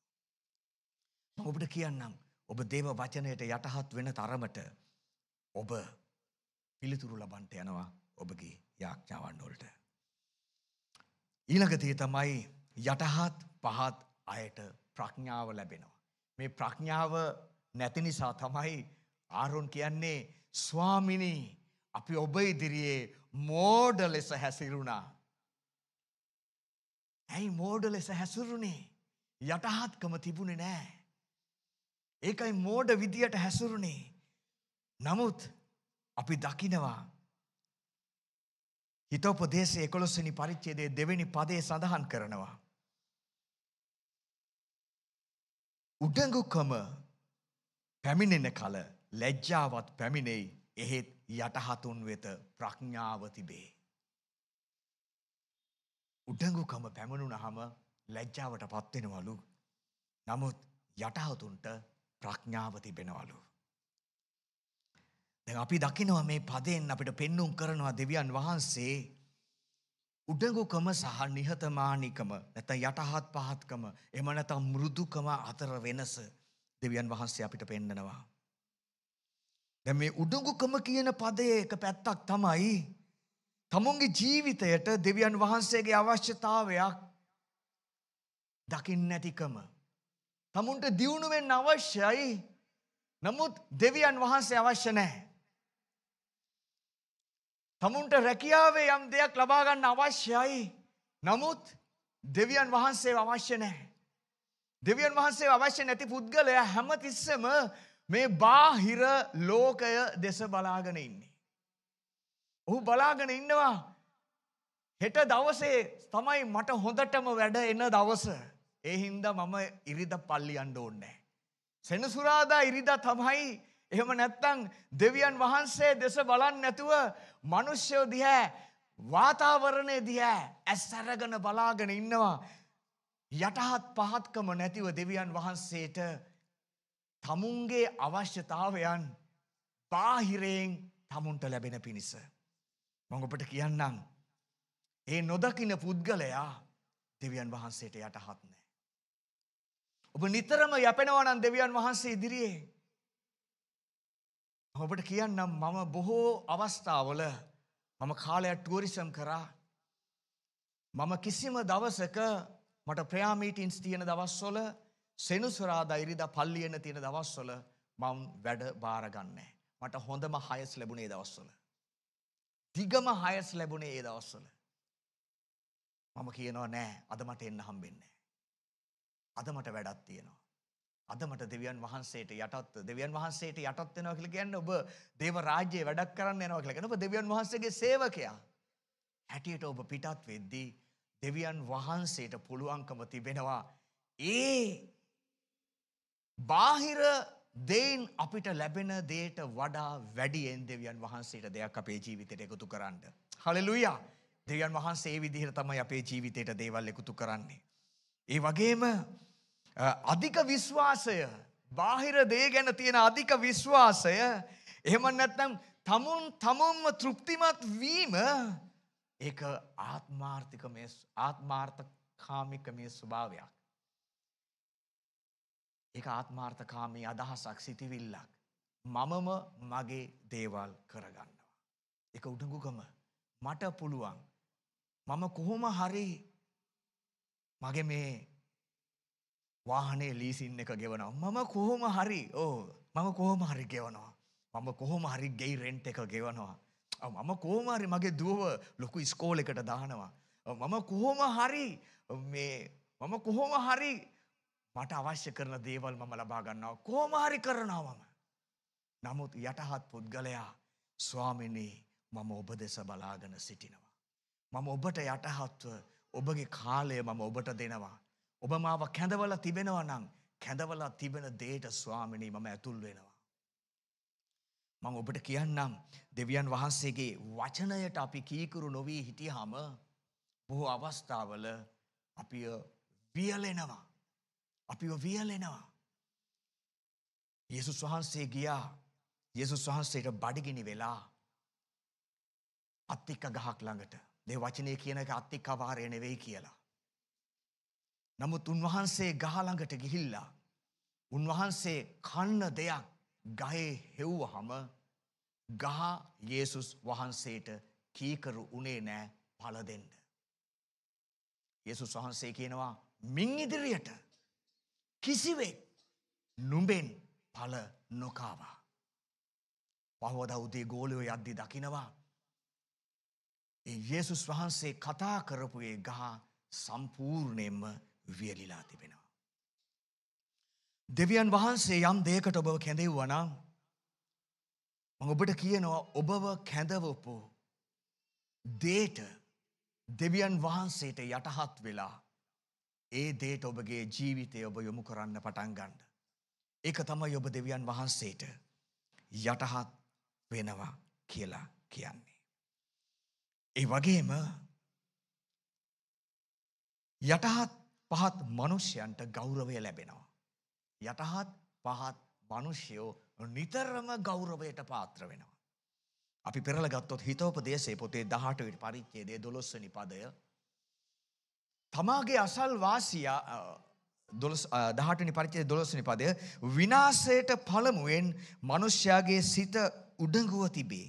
ඔබට කියන්නම් ඔබ දේව වචනයට යටහත් වෙන තරමට ඔබ පිළිතුරු ලබන්ට යනවා ඔබගේ යාඥාවන් වලට. ඊළඟතිය තමයි යටහත් පහත් අයට ප්‍රඥාව ලැබෙනවා. මේ ප්‍රඥාව නැති නිසා තමයි ආරුන් කියන්නේ ස්වාමිනී අපි ඔබ ඉදිරියේ මෝඩ ලෙස හැසිරුණා. ඇයි මෝඩ ලෙස හැසුරුණේ යටහත්කම තිබුණේ නෑ. ඒකයි මෝඩ විදියට හැසුරුනේ. නමුත් අපි දකිනවා හිතෝපදේශයේ 11 වෙනි පරිච්ඡේදයේ දෙවෙනි පදයේ සඳහන් කරනවා. උඩඟුකම පැමිණෙන කල ලැජ්ජාවත් පැමිණෙයි එහෙත් යටහතුන් වෙත ප්‍රඥාව තිබේ. උඩඟුකම පැමිණුණහම ලැජ්ජාවට පත්වෙනවලු. නමුත් යටහතුන්ට ප්‍රඥාව තිබෙනවලු. දැන් අපි දකිනවා මේ පදයෙන් අපිට පෙන්눔 කරනවා දෙවියන් වහන්සේ උඩඟුකම සහ නිහතමානිකම නැත්නම් යටහත් පහත්කම එහෙම නැත්නම් මෘදුකම අතර වෙනස දෙවියන් වහන්සේ අපිට පෙන්නනවා. දැන් මේ උඩඟුකම කියන පදයේ එක පැත්තක් තමයි තමුන්ගේ ජීවිතයට දෙවියන් වහන්සේගේ අවශ්‍යතාවයක් දකින්න නැතිකම තමුන්ට දියුණුවෙන් අවශ්‍යයි නමුත් දෙවියන් වහන්සේ අවශ්‍ය නැහැ. තමුන්ට රැකියාවේ යම් දෙයක් ලබාගන්න අවශ්‍යයි නමුත් දෙවියන් වහන්සේ අවශ්‍ය නැහැ. දෙවියන් වහන්සේ අවශ්‍ය නැති පුද්ගලය හැමතිස්සම මේ බාහිර ලෝකය දෙස බලාගෙන ඉන්නේ. ඔහු බලාගෙන ඉන්නවා හෙට දවසේ තමයි මට හොඳටම වැඩ එන දවස. ඒ හින්දා මම ඉරිද පල්ලියන්න ඕන්නේ. සෙනසුරාදා ඉරිදා තමයි එහෙම නැත්තං දෙවියන් වහන්සේ දෙස බලන් නැතුව මනුෂ්‍යයෝ දිහැ වාතාවරණය දිහැ ඇස් සැරගන බලාගෙන ඉන්නවා. යටහත් පහත්කම නැතිව දෙවියන් වහන්සේට තමුන්ගේ අවශ්‍යතාවයන් පාහිරයෙන් තමුන්ට ලැබෙන පිණිස. මඟපට කියන්නම්. ඒ නොදකින පුද්ගලයා දෙවියන් වහන්සේට යටහත් නෑ. ඔබ නිතරම යැපෙනවනන් දෙවියන් වහන්සේ ඉදිරියේ. ඔබට කියන්නම් මම බොහෝ අවස්ථාවල මම කාලයක් ටුවරිසම් කරා. මම කිසිම දවසක මට ප්‍රයාමීටින්ස් තියෙන දවස්වොල සෙනුස්වරාදා ඉරිදා පල්ලියන තියෙන දවස්වොල මං වැඩ බාරගන්නේ. මට හොඳම හයස් ලැබුණේ දවස්වොල. දිගම හයස් ලැබුණේ ඒ දවස්වල. මම කියනවා නෑ අද මට එන්න හම්බෙන්නේ. අද මට වැඩක් තියෙනවා. අද මට දෙවියන් වහන්සේට යටත් දෙවියන් වහන්සේට යටත් වෙනවා කියලා කියන්නේ ඔබ දේව රාජ්‍යයේ වැඩක් කරන්න යනවා කියලා කියන්නේ ඔබ දෙවියන් වහන්සේගේ සේවකයා. හැටියට ඔබ පිටත් වෙද්දී දෙවියන් වහන්සේට පුළුවන්කම තිබෙනවා ඒ බාහිර දෙයින් අපිට ලැබෙන දේට වඩා වැඩියෙන් දෙවියන් වහන්සේට දෙයක් අපේ ජීවිතයට එකතු කරන්න. හලෙලුයා. දෙවියන් වහන්සේ ඒ විදිහට තමයි අපේ ජීවිතයට දේවල් එකතු කරන්නේ. ඒ වගේම අධික විශ්වාසය බාහිර දේ ගැන තියෙන අධික විශ්වාසය එහෙම නැත්නම් තමුන් තමුන්ම තෘප්තිමත් වීම ඒක ආත්මාර්ථික මේ ආත්මාර්ථකාමික මේ ස්වභාවයක්. ඒක ආත්මාර්ථකාමී අදහසක් සිතිවිල්ලක්. මමම මගේ දේවල් කරගන්නවා. එක උඩඟුකම මට පුළුවන්. මම කොහොම හරි මගේ මේ වාහනේ ලීසින් එක ගෙවනවා මම කොහොම හරි ඕ මම කොහොම හරි ගෙවනවා මම කොහොම හරි ගෙයි රෙන්ට් එක ගෙවනවා මම කොහොම හරි මගේ දුව ලොකු ස්කෝලෙකට දානවා මම කොහොම හරි මේ මම කොහොම හරි මට අවශ්‍ය කරන දේවල් මම ලබා ගන්නවා කොහොම හරි කරනවා මම නමුත් යටහත් පුද්ගලයා ස්වාමිනේ මම ඔබ දෙස බලාගෙන සිටිනවා මම ඔබට යටහත්ව ඔබගේ කාලය මම ඔබට දෙනවා. ඔබ මාව කැඳවලා තිබෙනවා නම් කැඳවලා තිබෙන දේට ස්වාමිනී මම ඇතුල් වෙනවා. මම ඔබට කියන්නම් දෙවියන් වහන්සේගේ වචනයට අපි කීකරු නොවී හිටියාම බොහෝ අවස්ථාවල අපි වියලෙනවා. අපිව වියලෙනවා. යේසුස් වහන්සේ ගියා යේසුස් වහන්සේට බඩගිනි වෙලා අත්තික්ක ගහක් ළඟට මේ වචනේ කියන එක අත්තිකවාරය නෙවෙයි කියලා. නමුත් උන්වහන්සේ ගහ ළඟට ගිහිල්ලා උන්වහන්සේ කන්න දෙයක් ගහේ හෙව්වහම ගහ යේසුස් වහන්සේට කීකරු උනේ නෑ පළ දෙන්න. යේසුස් වහන්සේ කියනවා මින් ඉදිරියට කිසිවෙක් නුඹෙන් පළ නොකාවා. පහවද උදේ ගෝලයෝ යද්දි දකිනවා ඒ යේසුස් වහන්සේ කතා කරපු ඒ ගහ සම්පූර්ණයෙන්ම වියලිලා තිබෙනවා. දෙවියන් වහන්සේ යම් දෙයකට ඔබව කැඳෙව්වා නම් මම ඔබට කියනවා ඔබව කැඳවපු දේට දෙවියන් වහන්සේට යටහත් වෙලා ඒ දේට ඔබගේ ජීවිතය ඔබ යොමු කරන්න පටන් ගන්න. ඒක තමයි ඔබ දෙවියන් වහන්සේට යටහත් වෙනවා කියලා කියන්නේ. ඒ වගේම යටහත් පහත් මිනිසයන්ට ගෞරවය ලැබෙනවා. යටහත් පහත් මිනිසයෝ නිතරම ගෞරවයට පාත්‍ර වෙනවා. අපි පෙරලා ගත්තොත් හිතෝපදේශයේ පොතේ 18 වෙනි පරිච්ඡේදයේ 12 වෙනි පදය තමාගේ අසල් වාසියා 18 වෙනි පරිච්ඡේදයේ 12 වෙනි පදය විනාශයට පළමුවෙන් මිනිසයාගේ සිත උඩඟුව තිබේ.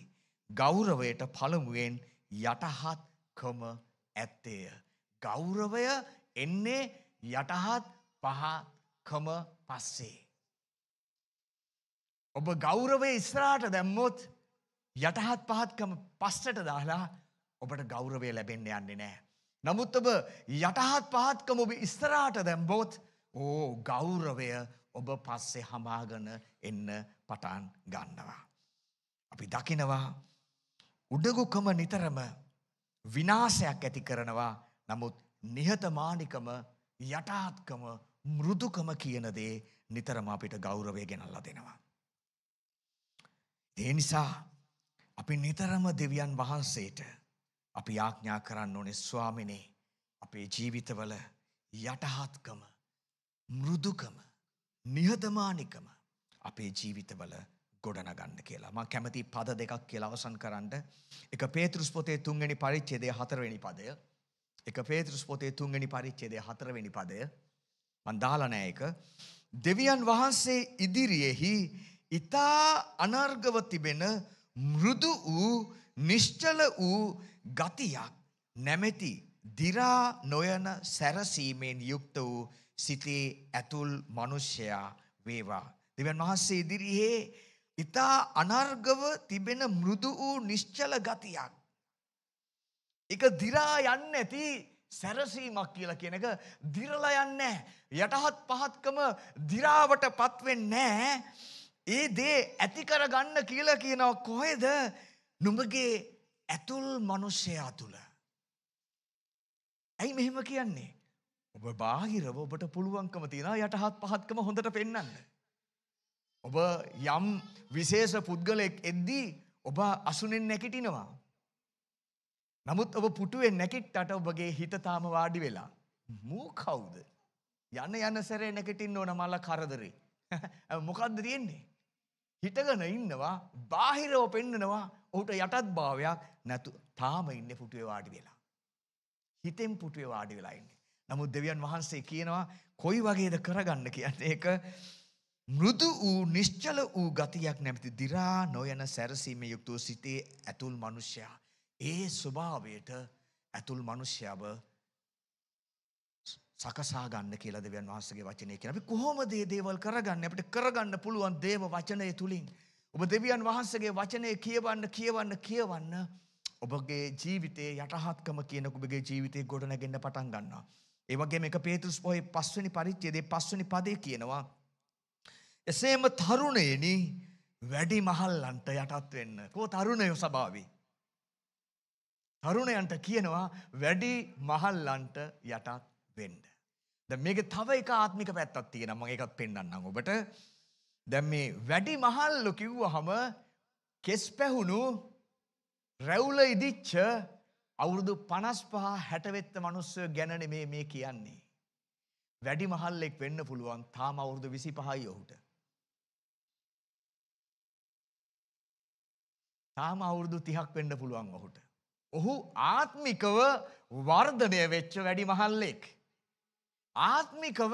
ගෞරවයට පළමුවෙන් යටහත් කම ඇත්තේය. ගෞරවය එන්නේ යටහත් පහකම පස්සේ. ඔබ ගෞරවය ඉස්රාට දැම්මොත් යටහත් පහත්කම පස්සට දාලා ඔබට ගෞරවය ලැබෙන්න යන්නේ නෑ. නමුත් ඔබ යටහත් පහත්කම ඔබ ඉස්තරාට දැම්බෝත් ඕ ගෞරවය ඔබ පස්සේ හමාගන එන්න පටන් ගන්නවා. අපි දකිනවා උඩගුකම නිතරම විනාශයක් ඇති කරනවා නමුත් නිහතමානිකම යටාත්කම මෘදුකම කියන දේ නිතරම අපිට ගෞරවය ගෙනල්ලා දෙනවා. ඒ නිසා අපි නිතරම දෙවියන් වහන්සේට අපි යාඥා කරන්න ඕනේ ස්වාමිනේ අපේ ජීවිතවල යටහත්කම මෘදුකම නිහතමානිකම අපේ ජීවිතවල ගොඩනගන්න කියලා. මම කැමති පද දෙකක් කියලා අවසන් කරන්න. එක පේතෘස් පොතේ 3 වෙනි පරිච්ඡේදයේ 4 වෙනි පදය. එක පේතෘස් පොතේ 3 වෙනි පරිච්ඡේදයේ 4 වෙනි පදය. මම දාලා නෑ ඒක. දෙවියන් වහන්සේ ඉදිරියේහි ඊතා අනර්ගව තිබෙන මෘදු වූ නිශ්චල වූ ගතියක් නැමැති දි รา නොයන සැරසීමෙන් යුක්ත වූ සිතේ ඇතුල් මිනිසයා වේවා. දෙවියන් වහන්සේ ඉදිරියේ ඉතා අනර්ගව තිබෙන මෘදු වූ නිශ්චල ගතියක්. එක දිරා යන්න ඇති සැරසීමක් කියලා කියන එක දිරල යන්න යටහත් පහත්කම දිරාවට පත්වෙන්නේ ඒ දේ ඇති කරගන්න කියලා කියනවා කොහෙද නුඹගේ ඇතුල් මිනිසයා තුල. ඇයි මෙහෙම කියන්නේ? ඔබ බාහිරව ඔබට පුළුවන්කම තියෙනවා යටහත් පහත්කම හොඳට පෙන්වන්න. ඔබ යම් විශේෂ පුද්ගලයෙක් එද්දී ඔබ අසුනෙන් නැකිටිනවා. නමුත් ඔබ පුටුවෙන් නැකිට්ටට ඔබගේ හිත තාම වාඩි වෙලා. මූ කවුද. යන්න යන සැරේ නැකටින් ඕන මල්ල කරදරේ. මොකක්ද තියෙන්නේ. හිටගෙන ඉන්නවා බාහිරව පෙන්නනවා ඔහුට යටත් භාවයක් නැතු තාම ඉන්න පුටුවේ වාඩි වෙලා. හිතෙන් පුටුවේ වාඩි වෙලා ඉන්න. නමුත් දෙවියන් වහන්සේ කියනවා කොයි වගේද කරගන්න කියන්න ඒක මෘදු වූ නිශ්චල වූ ගතියක් නැමැති දි รา නොයන සැරසීමේ යුක්ත වූ සිතේ ඇතුල් මිනිසයා ඒ ස්වභාවයට ඇතුල් මිනිසයාව සකසා ගන්න කියලා දෙවියන් වහන්සේගේ වචනේ කියලා. අපි කොහොමද මේ දේවල් කරගන්නේ? අපිට කරගන්න පුළුවන් දේව වචනය තුලින්. ඔබ දෙවියන් වහන්සේගේ වචනේ කියවන්න කියවන්න කියවන්න ඔබගේ ජීවිතයේ යටහත්කම කියන ඔබගේ ජීවිතේ ගොඩනගෙන්න පටන් ගන්නවා. ඒ වගේම එක පේතෘස් පොහේ 5 වෙනි පරිච්ඡේදයේ 5 වෙනි පදේ කියනවා එසේම තරුණයනි වැඩි මහල්ලන්ට යටත් වෙන්න. කෝ තරුණය සභාවි. තරුණයන්ට කියනවා වැඩි මහල්ලන්ට යටත් වෙන්න. ද මේක තව එක ආත්මික පැත්තත් තියෙන මගේ එකත් පෙන්න්නම් ඔබට දැම් මේ වැඩි මහල්ලු කිව්ව හම කෙස් පැහුණු රැවුල ඉදිච්ච අවුරුදු පනස්පහ හැටවෙත්ත මනුස්සය ගැනන මේ මේ කියන්නේ. වැඩි මහල්ලෙක් වෙන්න පුළුවන් තාම අවුරුදු විසි පහයි ඔහුට තාම අවුරුදු තිහක් වෙන්න පුළුවන් ඔහුට. ඔහු ආත්මිකව වර්ධනය වෙච්ච වැඩි මහල්ලෙක්. ආත්මිකව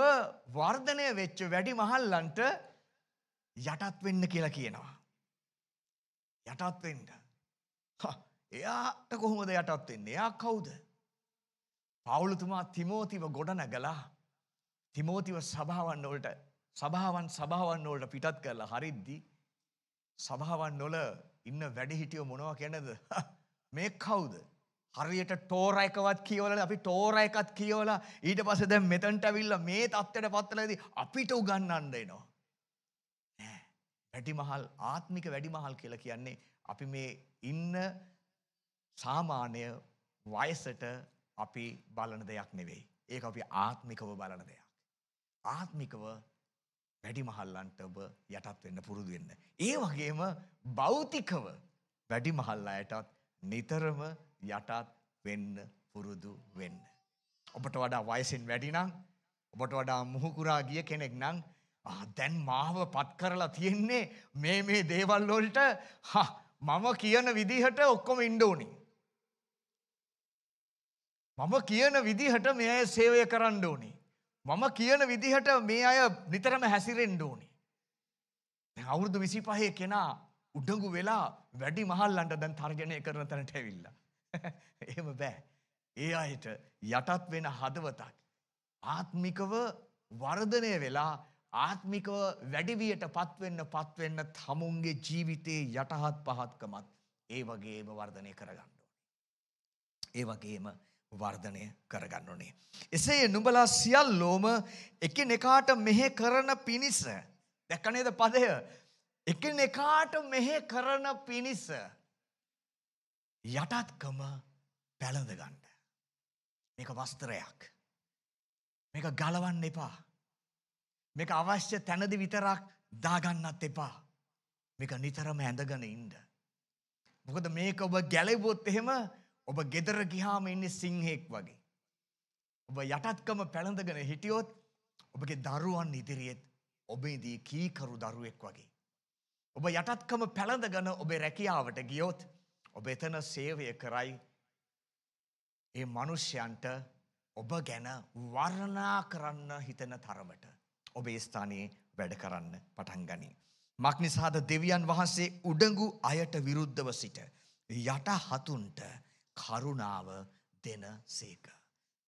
වර්ධනය වෙච්ච වැඩි මහල්ලන්ට යටත් වෙන්න කියලා කියනවා. යටත් වෙන්න. එයාට කොහොමද යටත් වෙන්නේ? එයා කවුද? පවුලතුමා තිමෝතිව ගොඩනගලා තිමෝතිව සභාවන් වලට සභාවන් සභාවන් වලට පිටත් කරලා හරිද්දි සභාවන් වල ඉන්න වැඩිහිටියෝ මොනවා කියනද මේ කවුද හරියට ටෝර එකවත් කියවල අපි ටෝර එකත් කියවලා ඊට පස්සේ දැන් මෙතනට අවිල්ලා මේ தත්තෙට පත්තලදී අපිට උගන්වන්න එනවා නෑ වැඩිමහල් ආත්මික වැඩිමහල් කියලා කියන්නේ අපි මේ ඉන්න සාමාන්‍ය වයසට අපි බලන දෙයක් නෙවෙයි ඒක අපි ආත්මිකව බලන දෙයක් ආත්මිකව වැඩිමහල්ලන්ට ඔබ යටත් වෙන්න පුරුදු වෙන්න. ඒ වගේම භෞතිකව වැඩිමහල් අයටත් නිතරම යටත් වෙන්න පුරුදු වෙන්න. ඔබට වඩා වයසින් වැඩි නම් ඔබට වඩා මුහුකුරා ගිය කෙනෙක් නම් දැන් මාව පත් කරලා තියෙන්නේ මේ මේ දේවල් වලට මම කියන විදිහට ඔක්කොම ඉන්න ඕනි. මම කියන විදිහට මේ අය සේවය කරන්න ඕනි. මම කියන විදිහට මේ අය නිතරම හැසිරෙන්ඩ ඕනි. අවුරුදු විසි පහේ කෙනා උඩගු වෙලා වැඩි මහල්ලන්ට දැන් තර්ජනය කරන තැනට ඇවිල්ල. එහෙම බෑ. ඒ අයට යටත් වෙන හදවතක්. ආත්මිකව වර්ධනය වෙලා ආත්මිකව වැඩිවියට පත්වෙන්න පත්වෙන්න තමුන්ගේ ජීවිතයේ යටහත් පහත්කමත් ඒ වගේම වර්ධනය කරගන්න. ඒ වගේම වර්ධනය කරගන්න ඕනේ. එසේ නුඹලා සියල්ලෝම එකිනෙකාට මෙහෙ කරන පිණිස දැක්කනේද පදය එකිනෙකාට මෙහෙ කරන පිණිස යටත්කම පැළඳ ගන්න. මේක වස්ත්‍රයක්. මේක ගලවන්න එපා. මේක අවශ්‍ය තැනදි විතරක් දාගන්නත් එපා. මේක නිතරම ඇඳගෙන ඉන්න. මොකද මේක ඔබ ගැලෙවොත් එහෙම ඔබ ගෙදර ගිහාම ඉන්නේ සිංහෙක් වගේ. ඔබ යටත්කම පැළඳගෙන හිටියොත් ඔබගේ දරුවන් ඉදිරියෙත් ඔබේදී කීකරු දරුවෙක් වගේ. ඔබ යටත්කම පැළඳගෙන ඔබේ රැකියාවට ගියොත් ඔබ එතන සේවය කරයි ඒ මනුෂ්‍යයන්ට ඔබ ගැන වර්ණා කරන්න හිතන තරමට ඔබේ ස්ථානයේ වැඩ කරන්න පටන් ගනී. මක්නිසාද දෙවියන් වහන්සේ උඩඟු අයට විරුද්ධව සිට යට හතුන්ට කරුණාව දෙන සේක.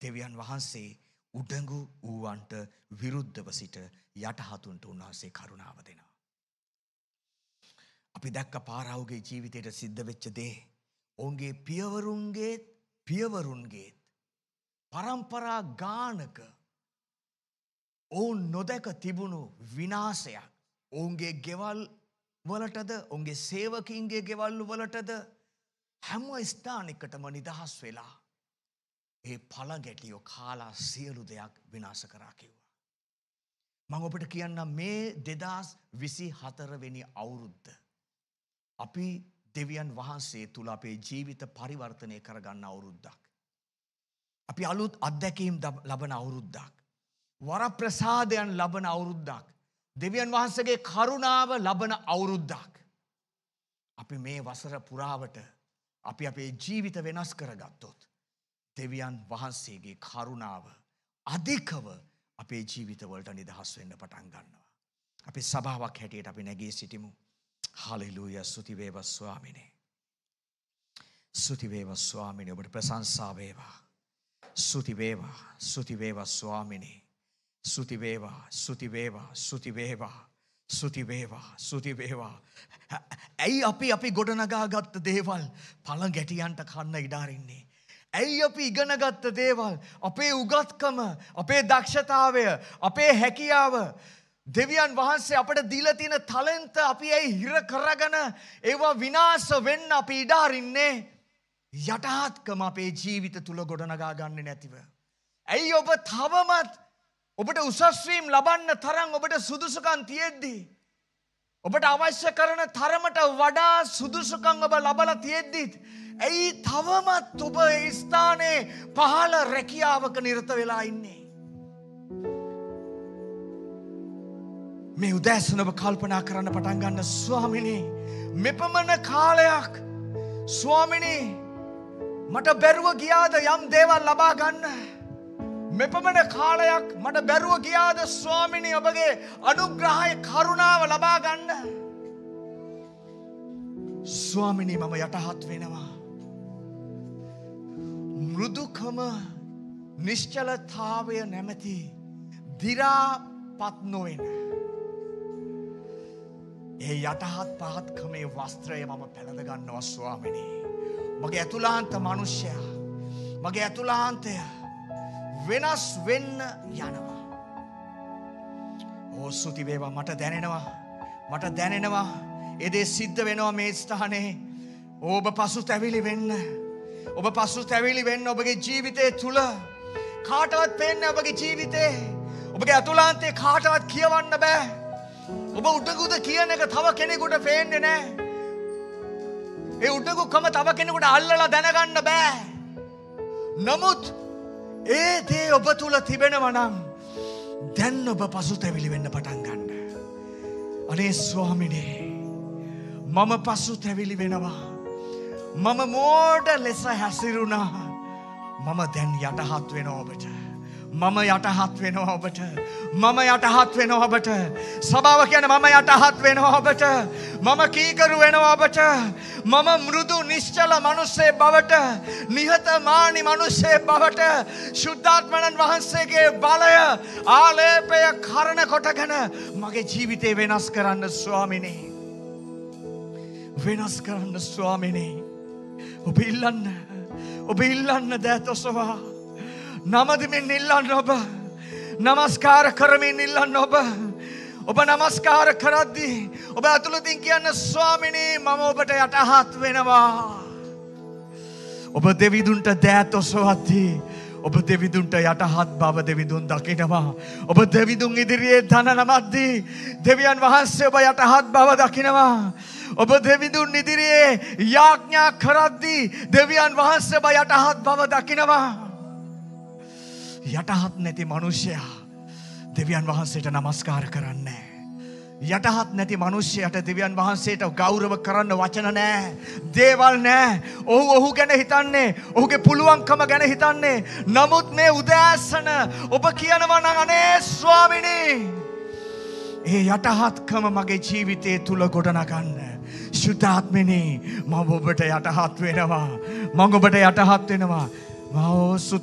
දෙවියන් වහන්සේ උඩඟු වූවන්ට විරුද්ධව සිට යටහතුන්ට උන්වහන්සේ කරුණාව දෙනවා. අපි දැක්ක පාරාවගේ ජීවිතයට සිද්ධ වෙච්ච දේ. ඔවුන්ගේ පියවරුන්ගේත් පියවරුන්ගේත්. පරම්පරා ගානක ඔවුන් නොදැක තිබුණු විනාසයක් ඔවුන්ගේ ගෙවල් වලටද ඔුන්ගේ සේවකින්ගේ ගෙවල්ලු වලටද හැම ස්ථානකටම නිදහස් වෙලා ඒ පළගැටියෝ කාලා සියලු දෙයක් විනාශ කරා කිව්වා. මං ඔබට කියන්න මේ දෙදස් විසි හතරවෙනි අවුරුද්ධ. අපි දෙවියන් වහන්සේ තුළ අපේ ජීවිත පරිවර්තනය කරගන්න අවුරුද්දක්. අපි අලුත් අත්දැකීම් ලබන අවුරුද්දක්. වර ප්‍රසාදයන් ලබන අවුරුද්දක්. දෙවියන් වහන්සගේ කරුණාව ලබන අවුරුද්දක්. අපි මේ වසර පුරාවට අපි අපේ ජීවිත වෙනස් කරගත්තොත් දෙවියන් වහන්සේගේ කරුණාව අධිකව අපේ ජීවිතවලට නිදහස් වෙන්න පටන් ගන්නවා. අපි සභාවක් හැටියට අපි නැගී සිටිමු. හාලෙලූය සුතිවේව ස්වාමිනේ. සුතිවේව ස්වාමිනේ ඔබට ප්‍රශංසා වේවා. සුතිවේවා සුතිවේව ස්වාමිනේ. සුතිවේවා සුතිවේවා සුතිවේවා සුතිවේවා සුතිවේවා. ඇයි අපි අපි ගොඩනගාගත්ත දේවල් පළ ගැටියන්ට කන්න ඉඩාරන්නේ. ඇයි අපි ඉගෙනගත්ත දේවල් අපේ උගත්කම අපේ දක්ෂතාවය අපේ හැකියාව දෙවියන් වහන්සේ අපට දීලතින තලෙන්ත අපි ඇයි හිර කරගන ඒවා විනාස වෙන්න අපි ඉඩාරින්නේ යටහත්කම අපේ ජීවිත තුළ ගොඩනගා ගන්න නැතිව. ඇයි ඔබ තවමත් ඔබට උසස්වීම් ලබන්න තරම් ඔබට සුදුසුකම් තියෙද්දී ඔබට අවශ්‍ය කරන තරමට වඩා සුදුසුකම් ඔබ ලබලා තියෙද්දිත් ඇයි තවමත් ඔබ ඒ ස්ථානයේ පහළ රැකියාවක නිරත වෙලා ඉන්නේ මේ උදෑසන ඔබ කල්පනා කරන්න පටන් ගන්න ස්වාමිනී මෙපමණ කාලයක් ස්වාමිනී මට බැරුව ගියාද යම් දේවල් ලබා ගන්න මෙපමණ කාලයක් මට බැරුව ගියාද ස්වාමිණි ඔබගේ අනුග්‍රහය කරුණාව ලබා ගන්න. ස්වාමිණී මම යටහත් වෙනවා. මෘදුකම නිශ්චලතාවය නැමැති දිරාපත් නොවෙන. ඒ යටහත් පහත්කමේ වස්ත්‍රය මම පැළඳගන්නවා ස්වාමිණී. මගේ ඇතුලාන්ත මනුෂ්‍යයා මගේ ඇතුලාන්තයා වෙනස් වෙන්න යනවා. ඕ සුති වේවා මට දැනෙනවා මට දැනෙනවා එදේ සිද්ධ වෙනවා මේ ස්ථානේ ඕබ පසු තැවිලි වෙන්න ඔබ පසු තැවිලි වෙන්න ඔබගේ ජීවිතය තුළ කාටවත් පෙන්න ඔබගේ ජීවිතේ ඔබගේ ඇතුලාන්තේ කාටවත් කියවන්න බෑ ඔබ උටකුද කියන එක තව කෙනෙකුට පේන්න නෑ ඒ උටකුකම තව කෙනෙකුට අල්ලලා දැනගන්න බෑ නමුත් ඒ දේ ඔබ තුළ තිබෙනවනම් දැන් ඔබ පසු තැවිලිවෙන්න පටන් ගන්න. අනේ ස්වාමිනේ මම පසු තැවිලි වෙනවා. මම මෝඩ ලෙස හැසිරුණා මම දැන් යටහත් වෙන ඔබට. මම යටහත් වෙනවා ඔබට මම යටහත් වෙනවා ඔබට සභාව කියන මම යටහත් වෙනවා ඔබට මම කීකරු වෙනවා ඔබට මම මෘදු නිශ්චල මිනිස්සේ බවට නිහතමානී මිනිස්සේ බවට සුද්ධාත්මණන් වහන්සේගේ බලය ආලේපය කරන කොටගෙන මගේ ජීවිතේ වෙනස් කරන්න ස්වාමිනේ වෙනස් කරන්න ස්වාමිනේ ඔබ ඉල්ලන්න ඔබ ඉල්ලන්න දෑතොසවා නමදමින් ඉල්ලන්න ඔබ නමස්කාර කරමින් ඉල්ලන්න ඔබ ඔබ නමස්කාර කරද්දි ඔබ ඇතුළතින් කියන්න ස්වාමිනී මම ඔබට යටහත් වෙනවා. ඔබ දෙවිදුන්ට දෑත් ඔසවත්දී. ඔබ දෙවිදුන්ට යටහත් බව දෙවිදුන් දකිනවා. ඔබ දෙවිදුන් ඉදිරියේ දන නමද්දී දෙවියන් වහන්සේ ඔබ යටහත් බව දකිනවා. ඔබ දෙවිදුන් ඉදිරියේ යාඥා කරද්දී දෙවියන් වහන්සේ ඔබ යටහත් බව දකිනවා. යටහත් නැති මනුෂ්‍යයා දෙවියන් වහන්සේට නමස්කාර කරන්නේ. යටහත් නැති මනුෂ්‍යයට දෙවියන් වහන්සේට ගෞරව කරන්න වචන නෑ. දේවල් නෑ. ඔහු ඔහු ගැන හිතන්නේ. ඔහුගේ පුළුවන්කම ගැන හිතන්නේ. නමුත් මේ උදෑසන ඔබ කියනවා නම් අනේ ස්වාමිනී. ඒ යටහත්කම මගේ ජීවිතය තුල ගොඩනගන්න. ශුද්ධාත්මනේ මම ඔබට යටහත් වෙනවා. මම ඔබට යටහත් වෙනවා. මම